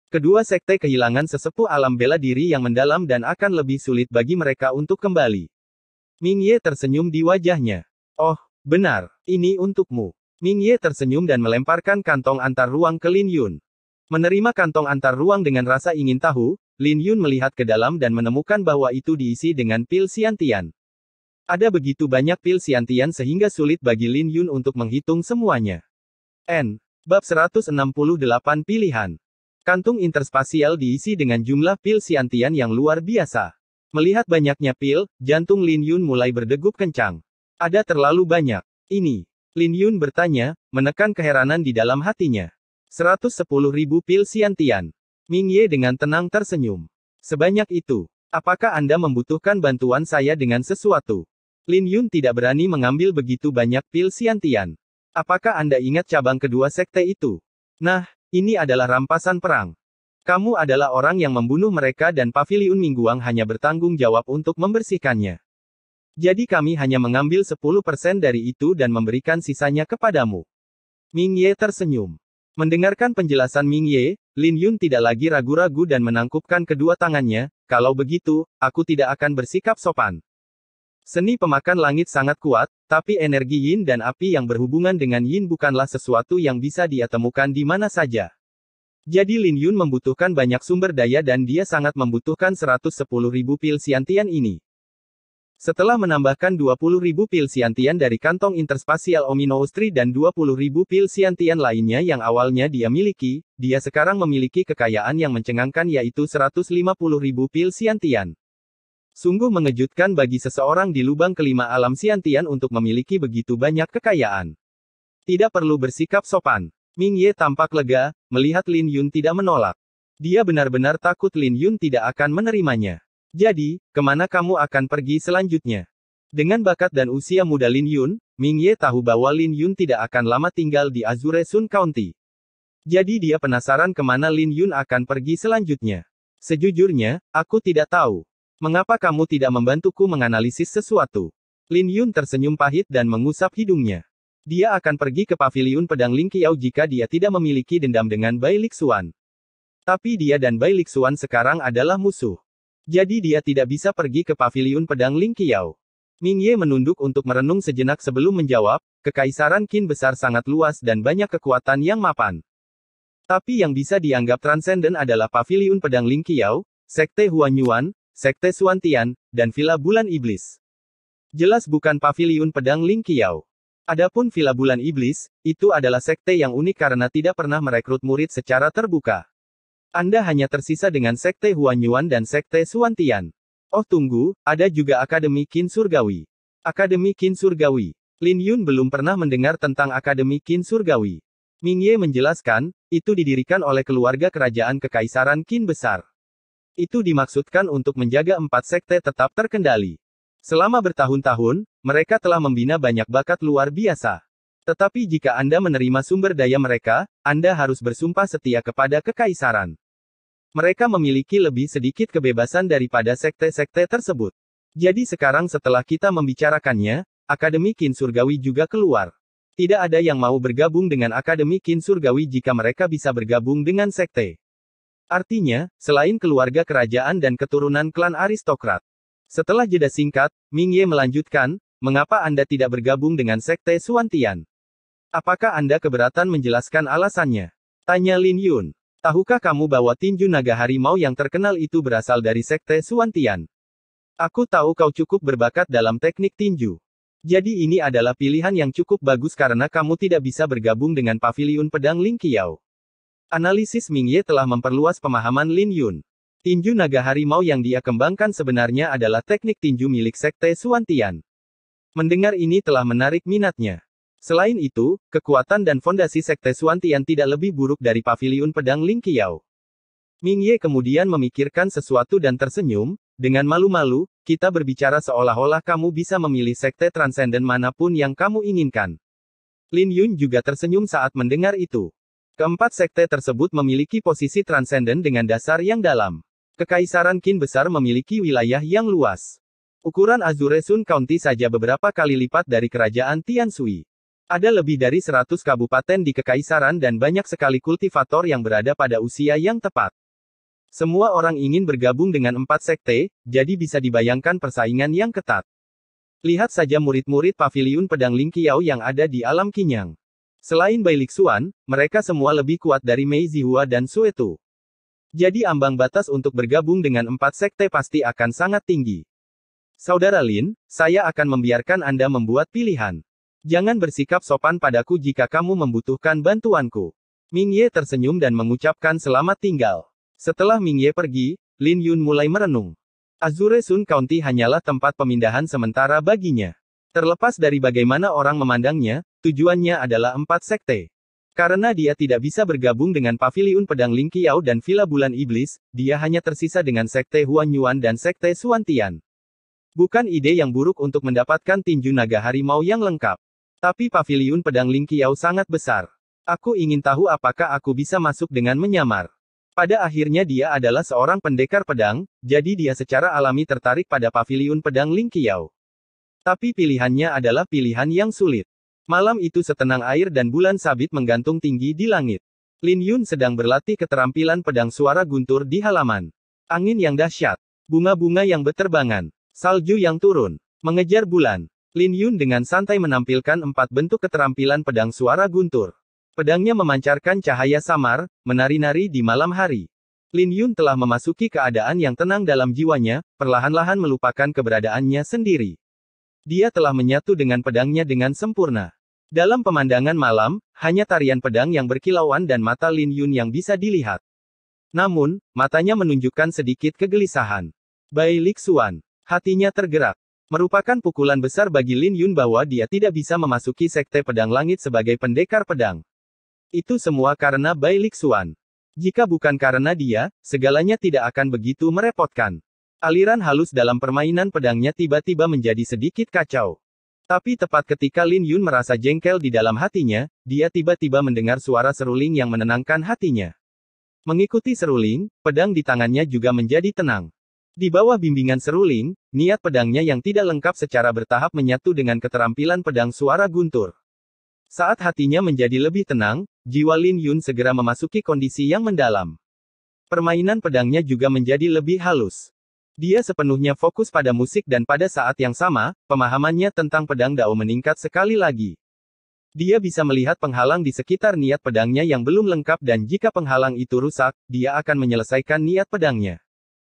Kedua sekte kehilangan sesepuh alam bela diri yang mendalam dan akan lebih sulit bagi mereka untuk kembali. Ming Ye tersenyum di wajahnya. Oh, benar, ini untukmu. Ming Ye tersenyum dan melemparkan kantong antar ruang ke Lin Yun. Menerima kantong antar ruang dengan rasa ingin tahu, Lin Yun melihat ke dalam dan menemukan bahwa itu diisi dengan pil siantian. Ada begitu banyak pil siantian sehingga sulit bagi Lin Yun untuk menghitung semuanya. N. Bab 168 Pilihan Kantung interspasial diisi dengan jumlah pil siantian yang luar biasa. Melihat banyaknya pil, jantung Lin Yun mulai berdegup kencang. Ada terlalu banyak. Ini. Lin Yun bertanya, menekan keheranan di dalam hatinya. 110.000 pil siantian. Ming Ye dengan tenang tersenyum. Sebanyak itu, apakah Anda membutuhkan bantuan saya dengan sesuatu? Lin Yun tidak berani mengambil begitu banyak pil siantian. Apakah Anda ingat cabang kedua sekte itu? Nah, ini adalah rampasan perang. Kamu adalah orang yang membunuh mereka dan Paviliun Mingguang hanya bertanggung jawab untuk membersihkannya. Jadi kami hanya mengambil 10% dari itu dan memberikan sisanya kepadamu. Ming Ye tersenyum. Mendengarkan penjelasan Ming Ye, Lin Yun tidak lagi ragu-ragu dan menangkupkan kedua tangannya, kalau begitu, aku tidak akan bersikap sopan. Seni pemakan langit sangat kuat, tapi energi yin dan api yang berhubungan dengan yin bukanlah sesuatu yang bisa dia temukan di mana saja. Jadi Lin Yun membutuhkan banyak sumber daya dan dia sangat membutuhkan ribu pil siantian ini. Setelah menambahkan 20.000 pil siantian dari kantong interspasial Omino dan 20.000 pil siantian lainnya yang awalnya dia miliki, dia sekarang memiliki kekayaan yang mencengangkan yaitu 150.000 pil siantian. Sungguh mengejutkan bagi seseorang di lubang kelima alam siantian untuk memiliki begitu banyak kekayaan. Tidak perlu bersikap sopan. Ming Ye tampak lega, melihat Lin Yun tidak menolak. Dia benar-benar takut Lin Yun tidak akan menerimanya. Jadi, kemana kamu akan pergi selanjutnya? Dengan bakat dan usia muda Lin Yun, Ming Ye tahu bahwa Lin Yun tidak akan lama tinggal di Azure Sun County. Jadi dia penasaran kemana Lin Yun akan pergi selanjutnya. Sejujurnya, aku tidak tahu. Mengapa kamu tidak membantuku menganalisis sesuatu? Lin Yun tersenyum pahit dan mengusap hidungnya. Dia akan pergi ke paviliun pedang Ling Qiao jika dia tidak memiliki dendam dengan Bai Lixuan. Tapi dia dan Bai Lixuan sekarang adalah musuh. Jadi dia tidak bisa pergi ke paviliun pedang Ling Qiao. Ming Ye menunduk untuk merenung sejenak sebelum menjawab, kekaisaran Qin besar sangat luas dan banyak kekuatan yang mapan. Tapi yang bisa dianggap transenden adalah paviliun pedang Ling Qiao, Sekte Huan Yuan, Sekte Suantian, dan Villa Bulan Iblis. Jelas bukan paviliun pedang Ling Qiao. Adapun Villa Bulan Iblis, itu adalah sekte yang unik karena tidak pernah merekrut murid secara terbuka. Anda hanya tersisa dengan Sekte Huan Yuan dan Sekte Suan Oh tunggu, ada juga Akademi Qin Surgawi. Akademi Qin Surgawi. Lin Yun belum pernah mendengar tentang Akademi Qin Surgawi. Ming Ye menjelaskan, itu didirikan oleh keluarga kerajaan Kekaisaran Kin Besar. Itu dimaksudkan untuk menjaga empat sekte tetap terkendali. Selama bertahun-tahun, mereka telah membina banyak bakat luar biasa. Tetapi jika Anda menerima sumber daya mereka, Anda harus bersumpah setia kepada kekaisaran. Mereka memiliki lebih sedikit kebebasan daripada sekte-sekte tersebut. Jadi sekarang setelah kita membicarakannya, Akademi Kin Surgawi juga keluar. Tidak ada yang mau bergabung dengan Akademi Kin Surgawi jika mereka bisa bergabung dengan sekte. Artinya, selain keluarga kerajaan dan keturunan klan aristokrat. Setelah jeda singkat, Ming Ye melanjutkan, mengapa Anda tidak bergabung dengan sekte Suantian? Apakah Anda keberatan menjelaskan alasannya? Tanya Lin Yun. Tahukah kamu bahwa tinju naga harimau yang terkenal itu berasal dari sekte Suantian? Aku tahu kau cukup berbakat dalam teknik tinju. Jadi ini adalah pilihan yang cukup bagus karena kamu tidak bisa bergabung dengan pavilion pedang Ling Qiao. Analisis Ming Ye telah memperluas pemahaman Lin Yun. Tinju naga harimau yang dia kembangkan sebenarnya adalah teknik tinju milik sekte Suantian. Mendengar ini telah menarik minatnya. Selain itu, kekuatan dan fondasi Sekte Xuan tidak lebih buruk dari paviliun pedang Ling Qiao. Ming Ye kemudian memikirkan sesuatu dan tersenyum, dengan malu-malu, kita berbicara seolah-olah kamu bisa memilih sekte transenden manapun yang kamu inginkan. Lin Yun juga tersenyum saat mendengar itu. Keempat sekte tersebut memiliki posisi transenden dengan dasar yang dalam. Kekaisaran Qin besar memiliki wilayah yang luas. Ukuran Azure Sun County saja beberapa kali lipat dari kerajaan Tian Sui. Ada lebih dari 100 kabupaten di kekaisaran dan banyak sekali kultivator yang berada pada usia yang tepat. Semua orang ingin bergabung dengan empat sekte, jadi bisa dibayangkan persaingan yang ketat. Lihat saja murid-murid paviliun pedang Lingqiao yang ada di alam Kinyang. Selain Bai Lixuan, mereka semua lebih kuat dari Mei Zihua dan Suetu. Jadi ambang batas untuk bergabung dengan empat sekte pasti akan sangat tinggi. Saudara Lin, saya akan membiarkan Anda membuat pilihan. Jangan bersikap sopan padaku jika kamu membutuhkan bantuanku. Ming Ye tersenyum dan mengucapkan selamat tinggal. Setelah Ming Ye pergi, Lin Yun mulai merenung. Azure Sun County hanyalah tempat pemindahan sementara baginya. Terlepas dari bagaimana orang memandangnya, tujuannya adalah empat sekte. Karena dia tidak bisa bergabung dengan Paviliun Pedang Ling Qiao dan Villa Bulan Iblis, dia hanya tersisa dengan Sekte Huan Yuan dan Sekte Suan Bukan ide yang buruk untuk mendapatkan tinju naga harimau yang lengkap. Tapi pavilion pedang Ling Qiao sangat besar. Aku ingin tahu apakah aku bisa masuk dengan menyamar. Pada akhirnya dia adalah seorang pendekar pedang, jadi dia secara alami tertarik pada pavilion pedang Ling Qiao. Tapi pilihannya adalah pilihan yang sulit. Malam itu setenang air dan bulan sabit menggantung tinggi di langit. Lin Yun sedang berlatih keterampilan pedang suara guntur di halaman. Angin yang dahsyat, bunga-bunga yang berterbangan, salju yang turun, mengejar bulan, Lin Yun dengan santai menampilkan empat bentuk keterampilan pedang suara guntur. Pedangnya memancarkan cahaya samar, menari-nari di malam hari. Lin Yun telah memasuki keadaan yang tenang dalam jiwanya, perlahan-lahan melupakan keberadaannya sendiri. Dia telah menyatu dengan pedangnya dengan sempurna. Dalam pemandangan malam, hanya tarian pedang yang berkilauan dan mata Lin Yun yang bisa dilihat. Namun, matanya menunjukkan sedikit kegelisahan. Bai Lixuan, hatinya tergerak. Merupakan pukulan besar bagi Lin Yun bahwa dia tidak bisa memasuki Sekte Pedang Langit sebagai pendekar pedang. Itu semua karena Bai Lixuan. Jika bukan karena dia, segalanya tidak akan begitu merepotkan. Aliran halus dalam permainan pedangnya tiba-tiba menjadi sedikit kacau. Tapi tepat ketika Lin Yun merasa jengkel di dalam hatinya, dia tiba-tiba mendengar suara seruling yang menenangkan hatinya. Mengikuti seruling, pedang di tangannya juga menjadi tenang. Di bawah bimbingan seruling, niat pedangnya yang tidak lengkap secara bertahap menyatu dengan keterampilan pedang suara guntur. Saat hatinya menjadi lebih tenang, jiwa Lin Yun segera memasuki kondisi yang mendalam. Permainan pedangnya juga menjadi lebih halus. Dia sepenuhnya fokus pada musik dan pada saat yang sama, pemahamannya tentang pedang Dao meningkat sekali lagi. Dia bisa melihat penghalang di sekitar niat pedangnya yang belum lengkap dan jika penghalang itu rusak, dia akan menyelesaikan niat pedangnya.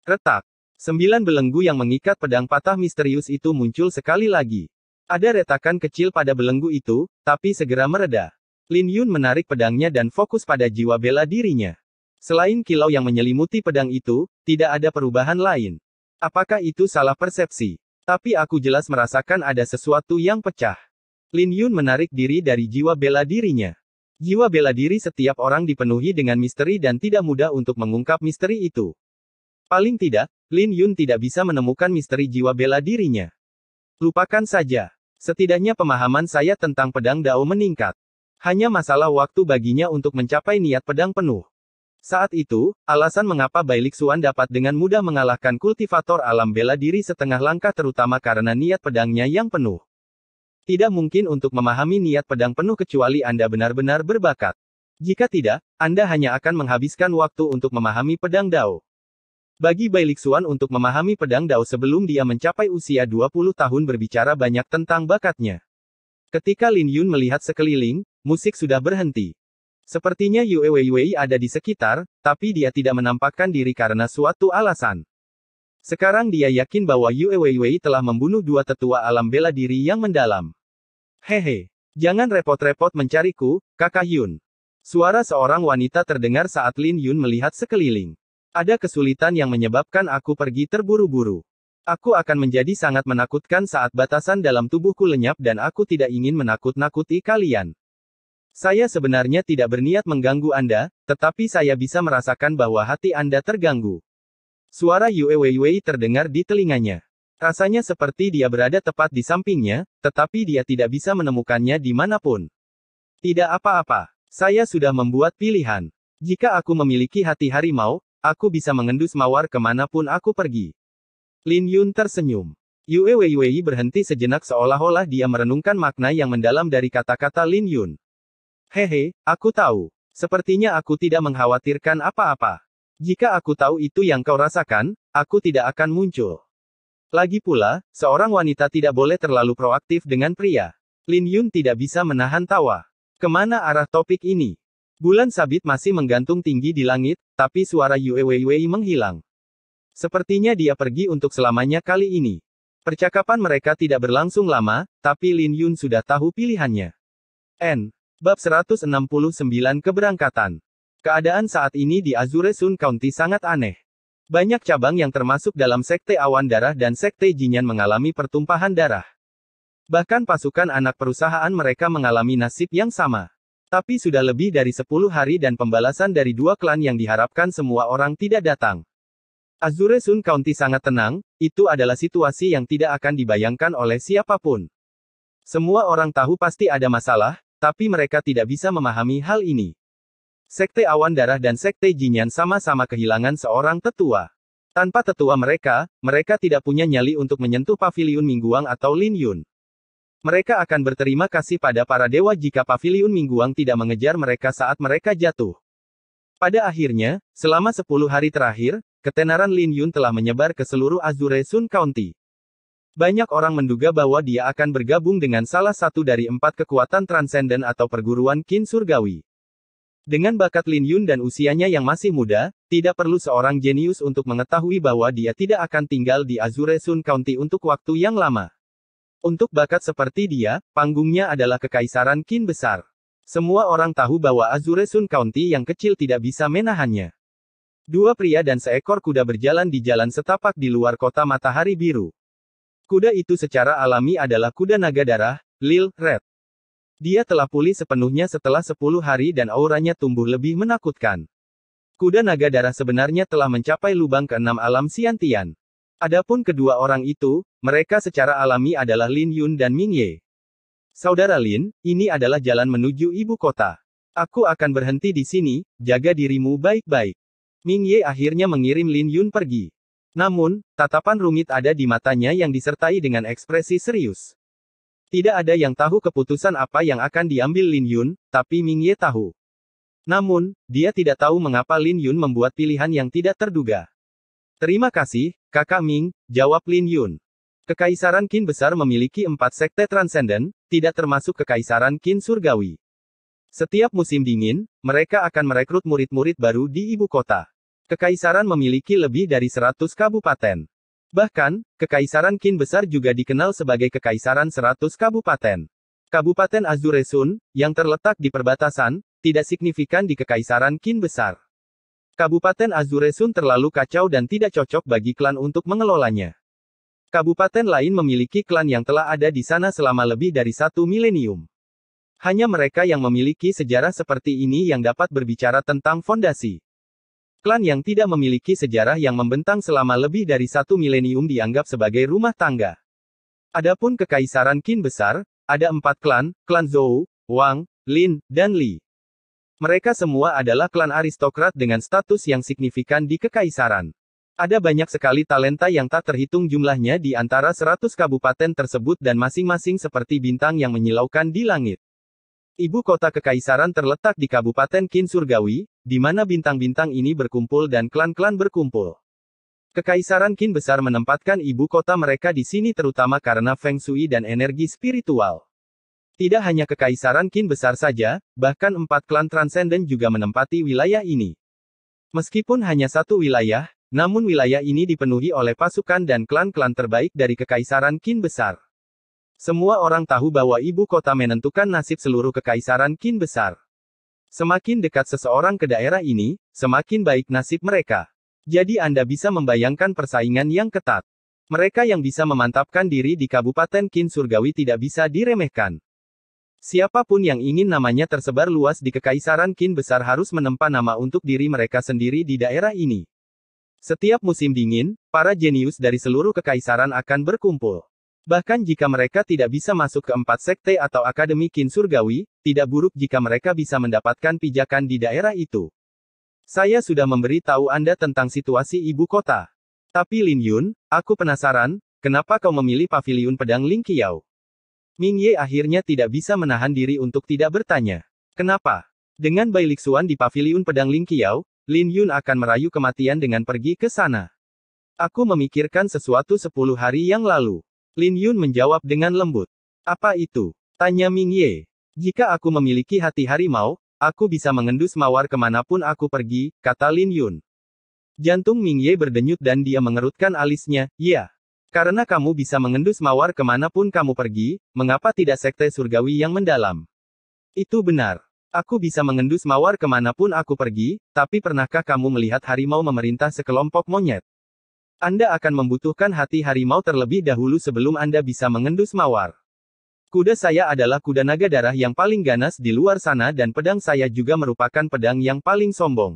Retak. Sembilan belenggu yang mengikat pedang patah misterius itu muncul sekali lagi. Ada retakan kecil pada belenggu itu, tapi segera mereda. Lin Yun menarik pedangnya dan fokus pada jiwa bela dirinya. Selain kilau yang menyelimuti pedang itu, tidak ada perubahan lain. Apakah itu salah persepsi? Tapi aku jelas merasakan ada sesuatu yang pecah. Lin Yun menarik diri dari jiwa bela dirinya. Jiwa bela diri setiap orang dipenuhi dengan misteri dan tidak mudah untuk mengungkap misteri itu. Paling tidak, Lin Yun tidak bisa menemukan misteri jiwa bela dirinya. Lupakan saja. Setidaknya pemahaman saya tentang pedang Dao meningkat. Hanya masalah waktu baginya untuk mencapai niat pedang penuh. Saat itu, alasan mengapa Bailik Xuan dapat dengan mudah mengalahkan kultivator alam bela diri setengah langkah terutama karena niat pedangnya yang penuh. Tidak mungkin untuk memahami niat pedang penuh kecuali Anda benar-benar berbakat. Jika tidak, Anda hanya akan menghabiskan waktu untuk memahami pedang Dao. Bagi Bai Lixuan untuk memahami pedang Dao sebelum dia mencapai usia 20 tahun berbicara banyak tentang bakatnya. Ketika Lin Yun melihat sekeliling, musik sudah berhenti. Sepertinya Yue Wei Wei ada di sekitar, tapi dia tidak menampakkan diri karena suatu alasan. Sekarang dia yakin bahwa Yue Wei Wei telah membunuh dua tetua alam bela diri yang mendalam. Hehe, jangan repot-repot mencariku, kakak Yun. Suara seorang wanita terdengar saat Lin Yun melihat sekeliling. Ada kesulitan yang menyebabkan aku pergi terburu-buru. Aku akan menjadi sangat menakutkan saat batasan dalam tubuhku lenyap dan aku tidak ingin menakut-nakuti kalian. Saya sebenarnya tidak berniat mengganggu Anda, tetapi saya bisa merasakan bahwa hati Anda terganggu. Suara Yue Wei Wei terdengar di telinganya. Rasanya seperti dia berada tepat di sampingnya, tetapi dia tidak bisa menemukannya di dimanapun. Tidak apa-apa. Saya sudah membuat pilihan. Jika aku memiliki hati harimau, Aku bisa mengendus mawar kemanapun aku pergi. Lin Yun tersenyum. Yue Wei Wei berhenti sejenak seolah-olah dia merenungkan makna yang mendalam dari kata-kata Lin Yun. Hehe, aku tahu. Sepertinya aku tidak mengkhawatirkan apa-apa. Jika aku tahu itu yang kau rasakan, aku tidak akan muncul. Lagi pula, seorang wanita tidak boleh terlalu proaktif dengan pria. Lin Yun tidak bisa menahan tawa. Kemana arah topik ini? Bulan sabit masih menggantung tinggi di langit, tapi suara Yue Wei menghilang. Sepertinya dia pergi untuk selamanya kali ini. Percakapan mereka tidak berlangsung lama, tapi Lin Yun sudah tahu pilihannya. N. Bab 169 Keberangkatan Keadaan saat ini di Azure Sun County sangat aneh. Banyak cabang yang termasuk dalam sekte awan darah dan sekte Jinyan mengalami pertumpahan darah. Bahkan pasukan anak perusahaan mereka mengalami nasib yang sama. Tapi sudah lebih dari 10 hari dan pembalasan dari dua klan yang diharapkan semua orang tidak datang. Azure Sun County sangat tenang, itu adalah situasi yang tidak akan dibayangkan oleh siapapun. Semua orang tahu pasti ada masalah, tapi mereka tidak bisa memahami hal ini. Sekte Awan Darah dan Sekte Jinyan sama-sama kehilangan seorang tetua. Tanpa tetua mereka, mereka tidak punya nyali untuk menyentuh pavilion mingguang atau Lin Yun. Mereka akan berterima kasih pada para dewa jika paviliun mingguang tidak mengejar mereka saat mereka jatuh. Pada akhirnya, selama 10 hari terakhir, ketenaran Lin Yun telah menyebar ke seluruh Azure Sun County. Banyak orang menduga bahwa dia akan bergabung dengan salah satu dari empat kekuatan transenden atau perguruan Qin Surgawi. Dengan bakat Lin Yun dan usianya yang masih muda, tidak perlu seorang jenius untuk mengetahui bahwa dia tidak akan tinggal di Azure Sun County untuk waktu yang lama. Untuk bakat seperti dia, panggungnya adalah kekaisaran Qin besar. Semua orang tahu bahwa Azure Sun County yang kecil tidak bisa menahannya. Dua pria dan seekor kuda berjalan di jalan setapak di luar kota matahari biru. Kuda itu secara alami adalah kuda naga darah, Lil Red. Dia telah pulih sepenuhnya setelah 10 hari dan auranya tumbuh lebih menakutkan. Kuda naga darah sebenarnya telah mencapai lubang keenam alam siantian. Adapun kedua orang itu, mereka secara alami adalah Lin Yun dan Ming Ye. Saudara Lin, ini adalah jalan menuju ibu kota. Aku akan berhenti di sini, jaga dirimu baik-baik. Ming Ye akhirnya mengirim Lin Yun pergi. Namun, tatapan rumit ada di matanya yang disertai dengan ekspresi serius. Tidak ada yang tahu keputusan apa yang akan diambil Lin Yun, tapi Ming Ye tahu. Namun, dia tidak tahu mengapa Lin Yun membuat pilihan yang tidak terduga. Terima kasih, Kakak Ming, jawab Lin Yun. Kekaisaran Qin besar memiliki empat sekte transenden, tidak termasuk kekaisaran Qin surgawi. Setiap musim dingin, mereka akan merekrut murid-murid baru di ibu kota. Kekaisaran memiliki lebih dari 100 kabupaten. Bahkan, kekaisaran Qin besar juga dikenal sebagai kekaisaran 100 kabupaten. Kabupaten Azuresun, yang terletak di perbatasan, tidak signifikan di kekaisaran Qin besar. Kabupaten Azuresun terlalu kacau dan tidak cocok bagi klan untuk mengelolanya. Kabupaten lain memiliki klan yang telah ada di sana selama lebih dari satu milenium. Hanya mereka yang memiliki sejarah seperti ini yang dapat berbicara tentang fondasi. Klan yang tidak memiliki sejarah yang membentang selama lebih dari satu milenium dianggap sebagai rumah tangga. Adapun kekaisaran Qin besar, ada empat klan, klan Zhou, Wang, Lin, dan Li. Mereka semua adalah klan aristokrat dengan status yang signifikan di kekaisaran. Ada banyak sekali talenta yang tak terhitung jumlahnya di antara 100 kabupaten tersebut dan masing-masing seperti bintang yang menyilaukan di langit. Ibu kota kekaisaran terletak di Kabupaten Kinsurgawi, di mana bintang-bintang ini berkumpul dan klan-klan berkumpul. Kekaisaran Kin besar menempatkan ibu kota mereka di sini terutama karena feng shui dan energi spiritual. Tidak hanya Kekaisaran Qin besar saja, bahkan empat klan Transcendent juga menempati wilayah ini. Meskipun hanya satu wilayah, namun wilayah ini dipenuhi oleh pasukan dan klan-klan terbaik dari Kekaisaran Qin besar. Semua orang tahu bahwa ibu kota menentukan nasib seluruh Kekaisaran Qin besar. Semakin dekat seseorang ke daerah ini, semakin baik nasib mereka. Jadi Anda bisa membayangkan persaingan yang ketat. Mereka yang bisa memantapkan diri di Kabupaten Qin Surgawi tidak bisa diremehkan. Siapapun yang ingin namanya tersebar luas di Kekaisaran Qin besar harus menempa nama untuk diri mereka sendiri di daerah ini. Setiap musim dingin, para jenius dari seluruh kekaisaran akan berkumpul. Bahkan jika mereka tidak bisa masuk ke empat sekte atau akademi Qin surgawi, tidak buruk jika mereka bisa mendapatkan pijakan di daerah itu. Saya sudah memberi tahu Anda tentang situasi ibu kota. Tapi Lin Yun, aku penasaran, kenapa kau memilih paviliun pedang Ling Qiao? Ming Ye akhirnya tidak bisa menahan diri untuk tidak bertanya. Kenapa? Dengan Bai Lixuan di paviliun pedang Ling Qiao, Lin Yun akan merayu kematian dengan pergi ke sana. Aku memikirkan sesuatu sepuluh hari yang lalu. Lin Yun menjawab dengan lembut. Apa itu? Tanya Ming Ye. Jika aku memiliki hati harimau, aku bisa mengendus mawar kemanapun aku pergi, kata Lin Yun. Jantung Ming Ye berdenyut dan dia mengerutkan alisnya, ya. Karena kamu bisa mengendus mawar kemanapun kamu pergi, mengapa tidak sekte surgawi yang mendalam? Itu benar. Aku bisa mengendus mawar kemanapun aku pergi, tapi pernahkah kamu melihat harimau memerintah sekelompok monyet? Anda akan membutuhkan hati harimau terlebih dahulu sebelum Anda bisa mengendus mawar. Kuda saya adalah kuda naga darah yang paling ganas di luar sana dan pedang saya juga merupakan pedang yang paling sombong.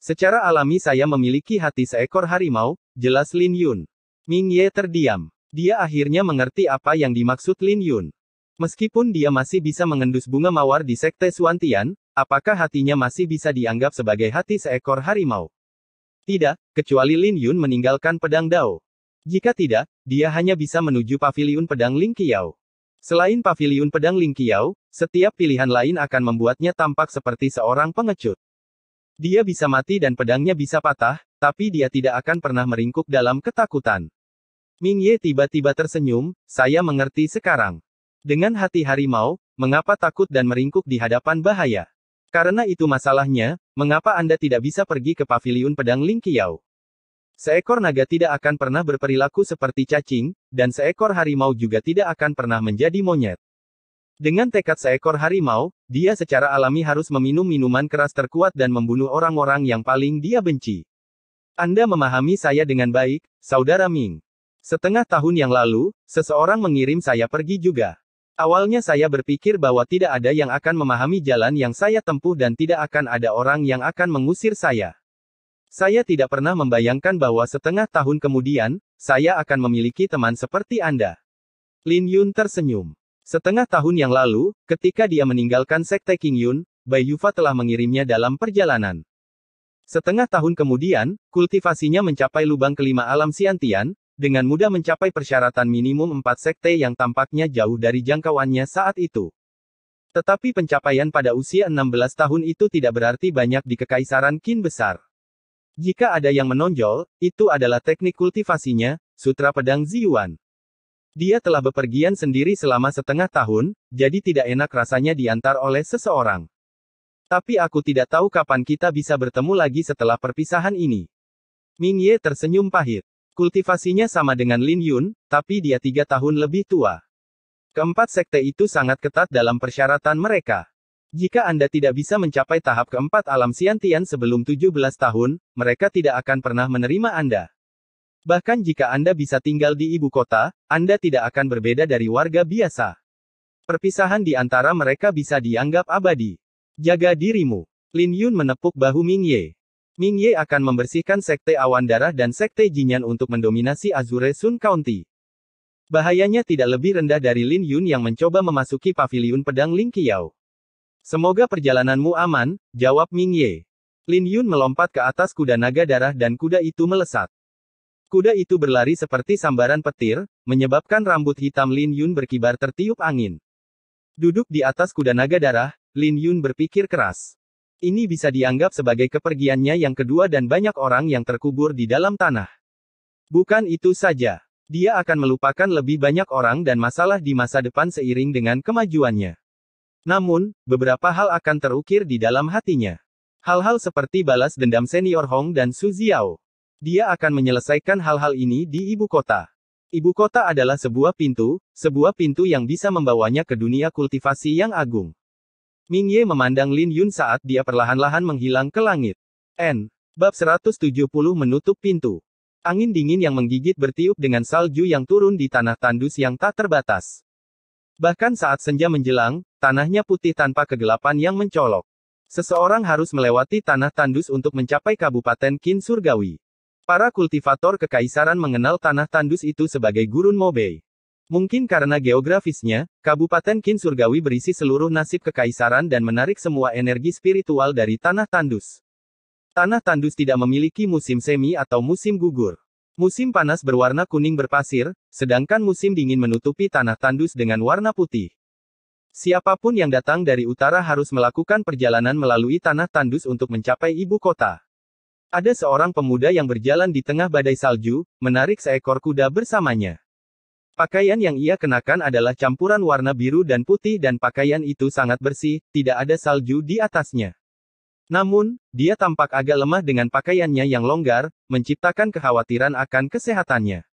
Secara alami saya memiliki hati seekor harimau, jelas Lin Yun. Ming Ye terdiam. Dia akhirnya mengerti apa yang dimaksud Lin Yun. Meskipun dia masih bisa mengendus bunga mawar di sekte Suantian, apakah hatinya masih bisa dianggap sebagai hati seekor harimau? Tidak, kecuali Lin Yun meninggalkan pedang Dao. Jika tidak, dia hanya bisa menuju pavilion pedang Ling Qiao. Selain pavilion pedang Ling Qiao, setiap pilihan lain akan membuatnya tampak seperti seorang pengecut. Dia bisa mati dan pedangnya bisa patah, tapi dia tidak akan pernah meringkuk dalam ketakutan. Ming Ye tiba-tiba tersenyum, saya mengerti sekarang. Dengan hati harimau, mengapa takut dan meringkuk di hadapan bahaya? Karena itu masalahnya, mengapa Anda tidak bisa pergi ke paviliun pedang Ling Qiao? Seekor naga tidak akan pernah berperilaku seperti cacing, dan seekor harimau juga tidak akan pernah menjadi monyet. Dengan tekad seekor harimau, dia secara alami harus meminum minuman keras terkuat dan membunuh orang-orang yang paling dia benci. Anda memahami saya dengan baik, Saudara Ming. Setengah tahun yang lalu, seseorang mengirim saya pergi juga. Awalnya saya berpikir bahwa tidak ada yang akan memahami jalan yang saya tempuh dan tidak akan ada orang yang akan mengusir saya. Saya tidak pernah membayangkan bahwa setengah tahun kemudian, saya akan memiliki teman seperti Anda. Lin Yun tersenyum. Setengah tahun yang lalu, ketika dia meninggalkan sekte King Yun, Bai Yufa telah mengirimnya dalam perjalanan. Setengah tahun kemudian, kultivasinya mencapai lubang kelima alam Siantian, dengan mudah mencapai persyaratan minimum empat sekte yang tampaknya jauh dari jangkauannya saat itu. Tetapi pencapaian pada usia 16 tahun itu tidak berarti banyak di kekaisaran Qin besar. Jika ada yang menonjol, itu adalah teknik kultivasinya, Sutra Pedang Ziyuan. Dia telah bepergian sendiri selama setengah tahun, jadi tidak enak rasanya diantar oleh seseorang. Tapi aku tidak tahu kapan kita bisa bertemu lagi setelah perpisahan ini. Ming Ye tersenyum pahit. Kultivasinya sama dengan Lin Yun, tapi dia tiga tahun lebih tua. Keempat sekte itu sangat ketat dalam persyaratan mereka. Jika Anda tidak bisa mencapai tahap keempat alam Siantian sebelum 17 tahun, mereka tidak akan pernah menerima Anda. Bahkan jika Anda bisa tinggal di ibu kota, Anda tidak akan berbeda dari warga biasa. Perpisahan di antara mereka bisa dianggap abadi. Jaga dirimu. Lin Yun menepuk bahu Ming Ye. Ming Ye akan membersihkan Sekte Awan Darah dan Sekte Jinyan untuk mendominasi Azure Sun County. Bahayanya tidak lebih rendah dari Lin Yun yang mencoba memasuki paviliun pedang Ling Qiao. Semoga perjalananmu aman, jawab Ming Ye. Lin Yun melompat ke atas kuda naga darah dan kuda itu melesat. Kuda itu berlari seperti sambaran petir, menyebabkan rambut hitam Lin Yun berkibar tertiup angin. Duduk di atas kuda naga darah, Lin Yun berpikir keras. Ini bisa dianggap sebagai kepergiannya yang kedua dan banyak orang yang terkubur di dalam tanah. Bukan itu saja. Dia akan melupakan lebih banyak orang dan masalah di masa depan seiring dengan kemajuannya. Namun, beberapa hal akan terukir di dalam hatinya. Hal-hal seperti balas dendam senior Hong dan Su Ziao. Dia akan menyelesaikan hal-hal ini di ibu kota. Ibu kota adalah sebuah pintu, sebuah pintu yang bisa membawanya ke dunia kultivasi yang agung. Ming Ye memandang Lin Yun saat dia perlahan-lahan menghilang ke langit. N. Bab 170 menutup pintu. Angin dingin yang menggigit bertiup dengan salju yang turun di tanah tandus yang tak terbatas. Bahkan saat senja menjelang, tanahnya putih tanpa kegelapan yang mencolok. Seseorang harus melewati tanah tandus untuk mencapai Kabupaten Qin Surgawi. Para kultivator kekaisaran mengenal tanah tandus itu sebagai gurun Mobei. Mungkin karena geografisnya, Kabupaten Kin Surgawi berisi seluruh nasib kekaisaran dan menarik semua energi spiritual dari Tanah Tandus. Tanah Tandus tidak memiliki musim semi atau musim gugur. Musim panas berwarna kuning berpasir, sedangkan musim dingin menutupi Tanah Tandus dengan warna putih. Siapapun yang datang dari utara harus melakukan perjalanan melalui tanah tandus untuk mencapai ibu kota. Ada seorang pemuda yang berjalan di tengah badai salju, menarik seekor kuda bersamanya. Pakaian yang ia kenakan adalah campuran warna biru dan putih dan pakaian itu sangat bersih, tidak ada salju di atasnya. Namun, dia tampak agak lemah dengan pakaiannya yang longgar, menciptakan kekhawatiran akan kesehatannya.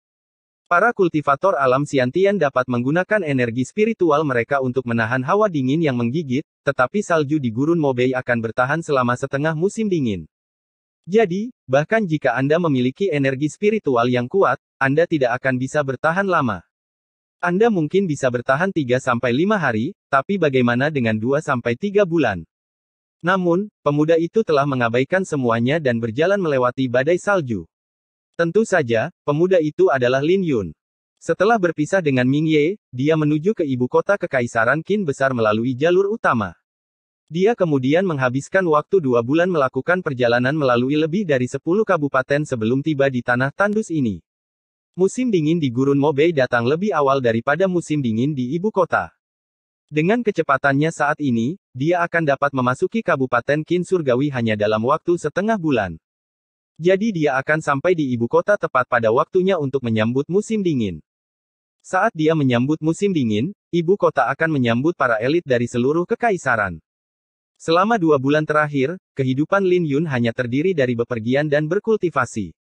Para kultivator alam siantian dapat menggunakan energi spiritual mereka untuk menahan hawa dingin yang menggigit, tetapi salju di gurun Mobei akan bertahan selama setengah musim dingin. Jadi, bahkan jika Anda memiliki energi spiritual yang kuat, Anda tidak akan bisa bertahan lama. Anda mungkin bisa bertahan 3-5 hari, tapi bagaimana dengan 2-3 bulan? Namun, pemuda itu telah mengabaikan semuanya dan berjalan melewati badai salju. Tentu saja, pemuda itu adalah Lin Yun. Setelah berpisah dengan Ming Ye, dia menuju ke ibu kota Kekaisaran Qin Besar melalui jalur utama. Dia kemudian menghabiskan waktu dua bulan melakukan perjalanan melalui lebih dari sepuluh kabupaten sebelum tiba di tanah tandus ini. Musim dingin di Gurun Mobei datang lebih awal daripada musim dingin di ibu kota. Dengan kecepatannya saat ini, dia akan dapat memasuki Kabupaten Kinsurgawi hanya dalam waktu setengah bulan. Jadi dia akan sampai di ibu kota tepat pada waktunya untuk menyambut musim dingin. Saat dia menyambut musim dingin, ibu kota akan menyambut para elit dari seluruh kekaisaran. Selama dua bulan terakhir, kehidupan Lin Yun hanya terdiri dari bepergian dan berkultivasi.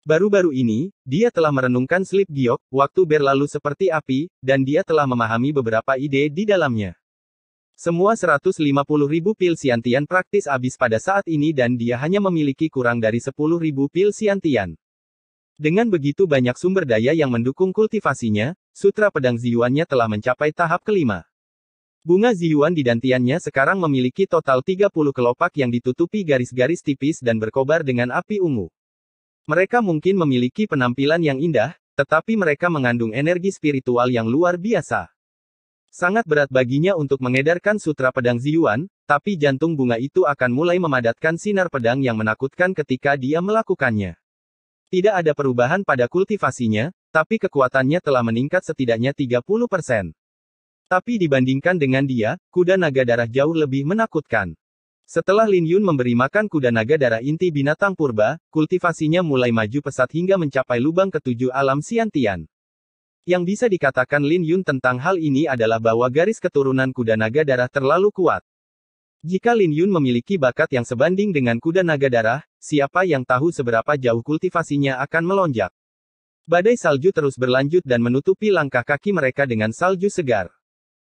Baru-baru ini, dia telah merenungkan slip giok, waktu berlalu seperti api, dan dia telah memahami beberapa ide di dalamnya. Semua 150 ribu pil siantian praktis habis pada saat ini dan dia hanya memiliki kurang dari 10 ribu pil siantian. Dengan begitu banyak sumber daya yang mendukung kultivasinya, sutra pedang Ziyuannya telah mencapai tahap kelima. Bunga Ziyuan di dantiannya sekarang memiliki total 30 kelopak yang ditutupi garis-garis tipis dan berkobar dengan api ungu. Mereka mungkin memiliki penampilan yang indah, tetapi mereka mengandung energi spiritual yang luar biasa. Sangat berat baginya untuk mengedarkan sutra pedang Ziyuan, tapi jantung bunga itu akan mulai memadatkan sinar pedang yang menakutkan ketika dia melakukannya. Tidak ada perubahan pada kultivasinya, tapi kekuatannya telah meningkat setidaknya 30%. Tapi dibandingkan dengan dia, kuda naga darah jauh lebih menakutkan. Setelah Lin Yun memberi makan kuda naga darah inti binatang purba, kultivasinya mulai maju pesat hingga mencapai lubang ketujuh alam Siantian. Yang bisa dikatakan Lin Yun tentang hal ini adalah bahwa garis keturunan kuda naga darah terlalu kuat. Jika Lin Yun memiliki bakat yang sebanding dengan kuda naga darah, siapa yang tahu seberapa jauh kultivasinya akan melonjak. Badai salju terus berlanjut dan menutupi langkah kaki mereka dengan salju segar.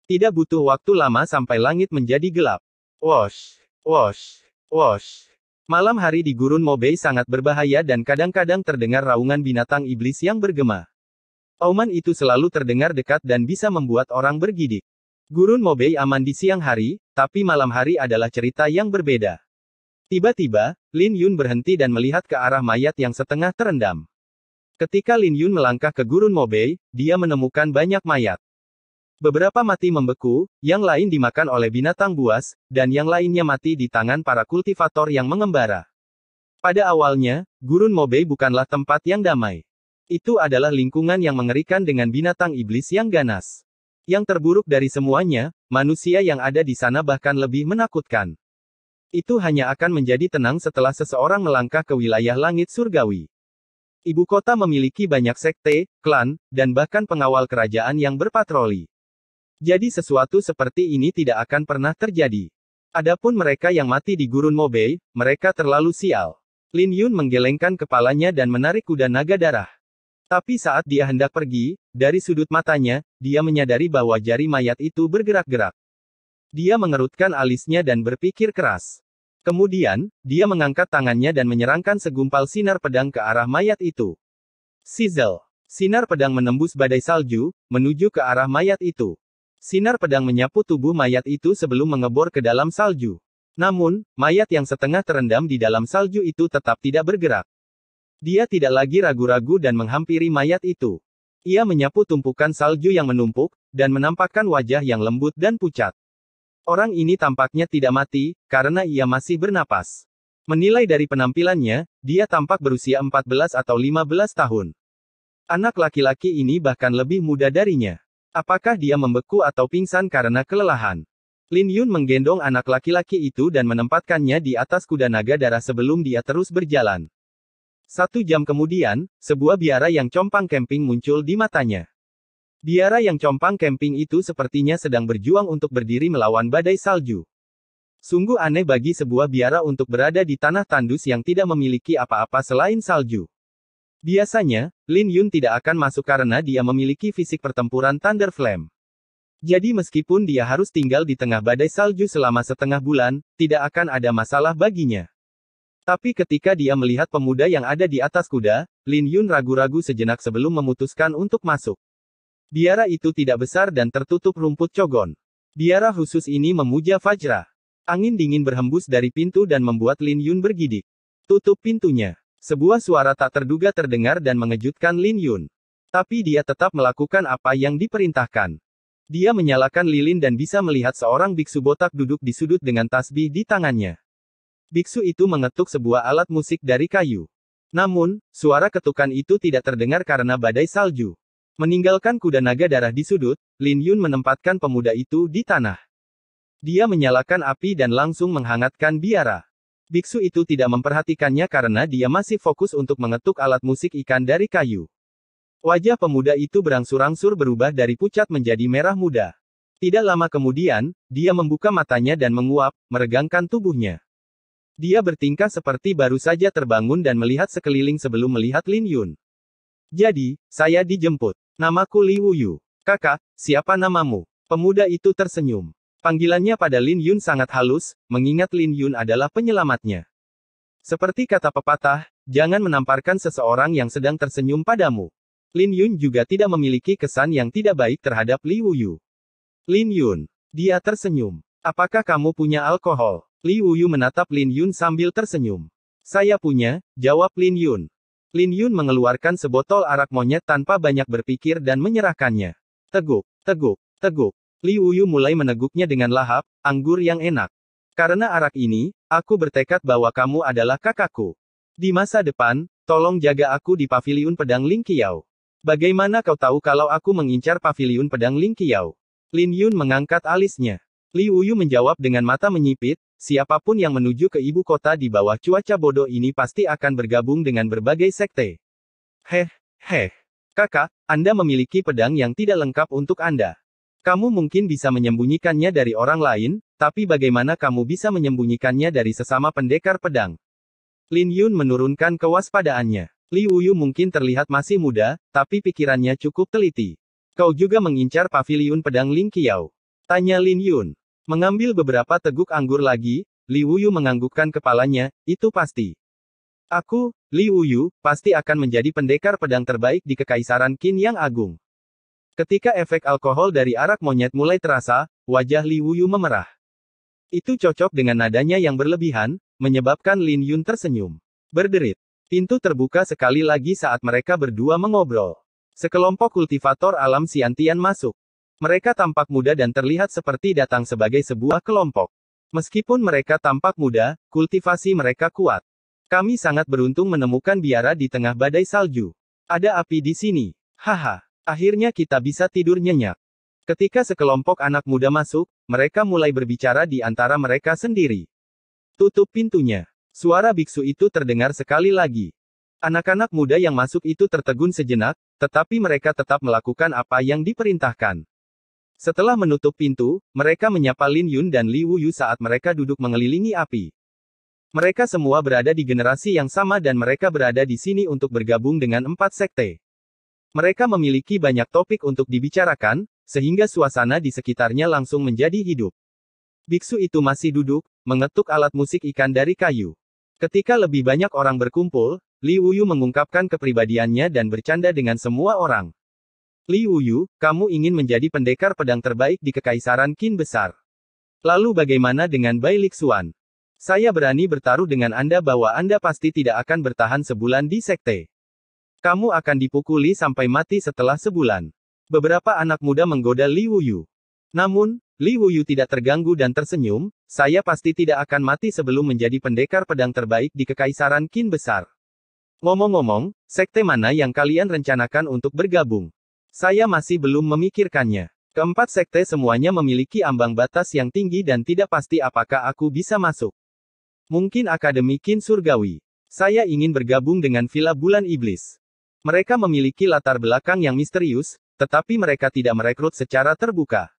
Tidak butuh waktu lama sampai langit menjadi gelap. Wash. Wash. Wash. Malam hari di gurun Mobei sangat berbahaya dan kadang-kadang terdengar raungan binatang iblis yang bergema. Auman itu selalu terdengar dekat dan bisa membuat orang bergidik. Gurun Mobei aman di siang hari, tapi malam hari adalah cerita yang berbeda. Tiba-tiba, Lin Yun berhenti dan melihat ke arah mayat yang setengah terendam. Ketika Lin Yun melangkah ke gurun Mobei, dia menemukan banyak mayat. Beberapa mati membeku, yang lain dimakan oleh binatang buas, dan yang lainnya mati di tangan para kultivator yang mengembara. Pada awalnya, Gurun Mobei bukanlah tempat yang damai. Itu adalah lingkungan yang mengerikan dengan binatang iblis yang ganas. Yang terburuk dari semuanya, manusia yang ada di sana bahkan lebih menakutkan. Itu hanya akan menjadi tenang setelah seseorang melangkah ke wilayah langit surgawi. Ibu kota memiliki banyak sekte, klan, dan bahkan pengawal kerajaan yang berpatroli. Jadi sesuatu seperti ini tidak akan pernah terjadi. Adapun mereka yang mati di gurun Mobei, mereka terlalu sial. Lin Yun menggelengkan kepalanya dan menarik kuda naga darah. Tapi saat dia hendak pergi, dari sudut matanya, dia menyadari bahwa jari mayat itu bergerak-gerak. Dia mengerutkan alisnya dan berpikir keras. Kemudian, dia mengangkat tangannya dan menyerangkan segumpal sinar pedang ke arah mayat itu. Sizzle. Sinar pedang menembus badai salju, menuju ke arah mayat itu. Sinar pedang menyapu tubuh mayat itu sebelum mengebor ke dalam salju. Namun, mayat yang setengah terendam di dalam salju itu tetap tidak bergerak. Dia tidak lagi ragu-ragu dan menghampiri mayat itu. Ia menyapu tumpukan salju yang menumpuk, dan menampakkan wajah yang lembut dan pucat. Orang ini tampaknya tidak mati, karena ia masih bernapas. Menilai dari penampilannya, dia tampak berusia 14 atau 15 tahun. Anak laki-laki ini bahkan lebih muda darinya. Apakah dia membeku atau pingsan karena kelelahan? Lin Yun menggendong anak laki-laki itu dan menempatkannya di atas kuda naga darah sebelum dia terus berjalan. Satu jam kemudian, sebuah biara yang compang camping muncul di matanya. Biara yang compang camping itu sepertinya sedang berjuang untuk berdiri melawan badai salju. Sungguh aneh bagi sebuah biara untuk berada di tanah tandus yang tidak memiliki apa-apa selain salju. Biasanya, Lin Yun tidak akan masuk karena dia memiliki fisik pertempuran Thunder Flame. Jadi meskipun dia harus tinggal di tengah badai salju selama setengah bulan, tidak akan ada masalah baginya. Tapi ketika dia melihat pemuda yang ada di atas kuda, Lin Yun ragu-ragu sejenak sebelum memutuskan untuk masuk. Biara itu tidak besar dan tertutup rumput cogon. Biara khusus ini memuja Fajra. Angin dingin berhembus dari pintu dan membuat Lin Yun bergidik. Tutup pintunya. Sebuah suara tak terduga terdengar dan mengejutkan Lin Yun. Tapi dia tetap melakukan apa yang diperintahkan. Dia menyalakan lilin dan bisa melihat seorang biksu botak duduk di sudut dengan tasbih di tangannya. Biksu itu mengetuk sebuah alat musik dari kayu. Namun, suara ketukan itu tidak terdengar karena badai salju. Meninggalkan kuda naga darah di sudut, Lin Yun menempatkan pemuda itu di tanah. Dia menyalakan api dan langsung menghangatkan biara. Biksu itu tidak memperhatikannya karena dia masih fokus untuk mengetuk alat musik ikan dari kayu. Wajah pemuda itu berangsur-angsur berubah dari pucat menjadi merah muda. Tidak lama kemudian, dia membuka matanya dan menguap, meregangkan tubuhnya. Dia bertingkah seperti baru saja terbangun dan melihat sekeliling sebelum melihat Lin Yun. Jadi, saya dijemput. Namaku Li Wuyu. Kakak, siapa namamu? Pemuda itu tersenyum. Panggilannya pada Lin Yun sangat halus, mengingat Lin Yun adalah penyelamatnya. Seperti kata pepatah, jangan menamparkan seseorang yang sedang tersenyum padamu. Lin Yun juga tidak memiliki kesan yang tidak baik terhadap Li Wuyu. Lin Yun, dia tersenyum. Apakah kamu punya alkohol? Li Wuyu menatap Lin Yun sambil tersenyum. Saya punya, jawab Lin Yun. Lin Yun mengeluarkan sebotol arak monyet tanpa banyak berpikir dan menyerahkannya. Teguk, teguk, teguk. Li Yu mulai meneguknya dengan lahap, anggur yang enak. Karena arak ini, aku bertekad bahwa kamu adalah kakakku. Di masa depan, tolong jaga aku di paviliun pedang Ling Qiao. Bagaimana kau tahu kalau aku mengincar paviliun pedang Ling Qiao? Lin Yun mengangkat alisnya. Li Yu menjawab dengan mata menyipit, siapapun yang menuju ke ibu kota di bawah cuaca bodoh ini pasti akan bergabung dengan berbagai sekte. Heh, heh. Kakak, Anda memiliki pedang yang tidak lengkap untuk Anda. Kamu mungkin bisa menyembunyikannya dari orang lain, tapi bagaimana kamu bisa menyembunyikannya dari sesama pendekar pedang? Lin Yun menurunkan kewaspadaannya. Li Uyu mungkin terlihat masih muda, tapi pikirannya cukup teliti. Kau juga mengincar pavilion pedang Ling Qiao. Tanya Lin Yun. Mengambil beberapa teguk anggur lagi, Li Uyu menganggukkan kepalanya, itu pasti. Aku, Li Uyu, pasti akan menjadi pendekar pedang terbaik di Kekaisaran Qin yang agung. Ketika efek alkohol dari arak monyet mulai terasa, wajah Li Wuyu memerah. Itu cocok dengan nadanya yang berlebihan, menyebabkan Lin Yun tersenyum. Berderit. Pintu terbuka sekali lagi saat mereka berdua mengobrol. Sekelompok kultivator alam Siantian masuk. Mereka tampak muda dan terlihat seperti datang sebagai sebuah kelompok. Meskipun mereka tampak muda, kultivasi mereka kuat. Kami sangat beruntung menemukan biara di tengah badai salju. Ada api di sini. Haha. Akhirnya kita bisa tidur nyenyak. Ketika sekelompok anak muda masuk, mereka mulai berbicara di antara mereka sendiri. Tutup pintunya. Suara biksu itu terdengar sekali lagi. Anak-anak muda yang masuk itu tertegun sejenak, tetapi mereka tetap melakukan apa yang diperintahkan. Setelah menutup pintu, mereka menyapa Lin Yun dan Li Yu saat mereka duduk mengelilingi api. Mereka semua berada di generasi yang sama dan mereka berada di sini untuk bergabung dengan empat sekte. Mereka memiliki banyak topik untuk dibicarakan, sehingga suasana di sekitarnya langsung menjadi hidup. Biksu itu masih duduk, mengetuk alat musik ikan dari kayu. Ketika lebih banyak orang berkumpul, Li Wuyu mengungkapkan kepribadiannya dan bercanda dengan semua orang. Li Wuyu, kamu ingin menjadi pendekar pedang terbaik di Kekaisaran Qin Besar. Lalu bagaimana dengan Bai Lixuan? Saya berani bertaruh dengan Anda bahwa Anda pasti tidak akan bertahan sebulan di sekte. Kamu akan dipukuli sampai mati setelah sebulan. Beberapa anak muda menggoda Li Wuyu. Namun, Li Wuyu tidak terganggu dan tersenyum, saya pasti tidak akan mati sebelum menjadi pendekar pedang terbaik di Kekaisaran Qin Besar. Ngomong-ngomong, sekte mana yang kalian rencanakan untuk bergabung? Saya masih belum memikirkannya. Keempat sekte semuanya memiliki ambang batas yang tinggi dan tidak pasti apakah aku bisa masuk. Mungkin Akademi Qin Surgawi. Saya ingin bergabung dengan Villa Bulan Iblis. Mereka memiliki latar belakang yang misterius, tetapi mereka tidak merekrut secara terbuka.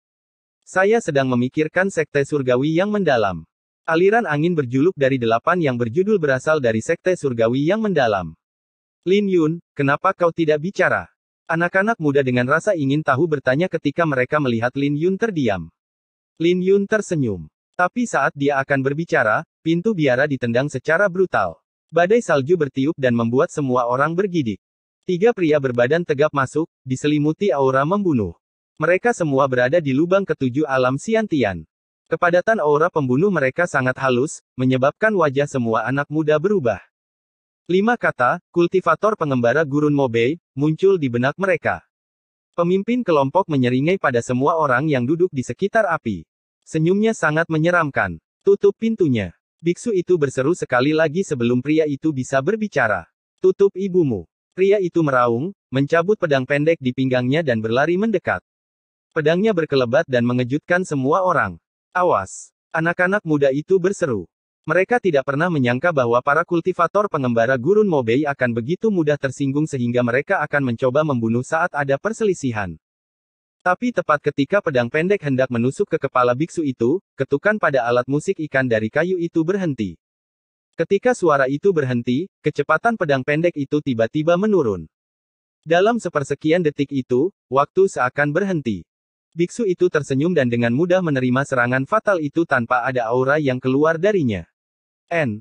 Saya sedang memikirkan sekte surgawi yang mendalam. Aliran angin berjuluk dari delapan yang berjudul berasal dari sekte surgawi yang mendalam. Lin Yun, kenapa kau tidak bicara? Anak-anak muda dengan rasa ingin tahu bertanya ketika mereka melihat Lin Yun terdiam. Lin Yun tersenyum. Tapi saat dia akan berbicara, pintu biara ditendang secara brutal. Badai salju bertiup dan membuat semua orang bergidik. Tiga pria berbadan tegap masuk, diselimuti aura membunuh. Mereka semua berada di lubang ketujuh alam Siantian. Kepadatan aura pembunuh mereka sangat halus, menyebabkan wajah semua anak muda berubah. Lima kata, kultivator pengembara Gurun Mobei muncul di benak mereka. Pemimpin kelompok menyeringai pada semua orang yang duduk di sekitar api. Senyumnya sangat menyeramkan. Tutup pintunya. Biksu itu berseru sekali lagi sebelum pria itu bisa berbicara. Tutup ibumu. Pria itu meraung, mencabut pedang pendek di pinggangnya dan berlari mendekat. Pedangnya berkelebat dan mengejutkan semua orang. Awas! Anak-anak muda itu berseru. Mereka tidak pernah menyangka bahwa para kultivator pengembara gurun Mobei akan begitu mudah tersinggung sehingga mereka akan mencoba membunuh saat ada perselisihan. Tapi tepat ketika pedang pendek hendak menusuk ke kepala biksu itu, ketukan pada alat musik ikan dari kayu itu berhenti. Ketika suara itu berhenti, kecepatan pedang pendek itu tiba-tiba menurun. Dalam sepersekian detik itu, waktu seakan berhenti. Biksu itu tersenyum dan dengan mudah menerima serangan fatal itu tanpa ada aura yang keluar darinya. N.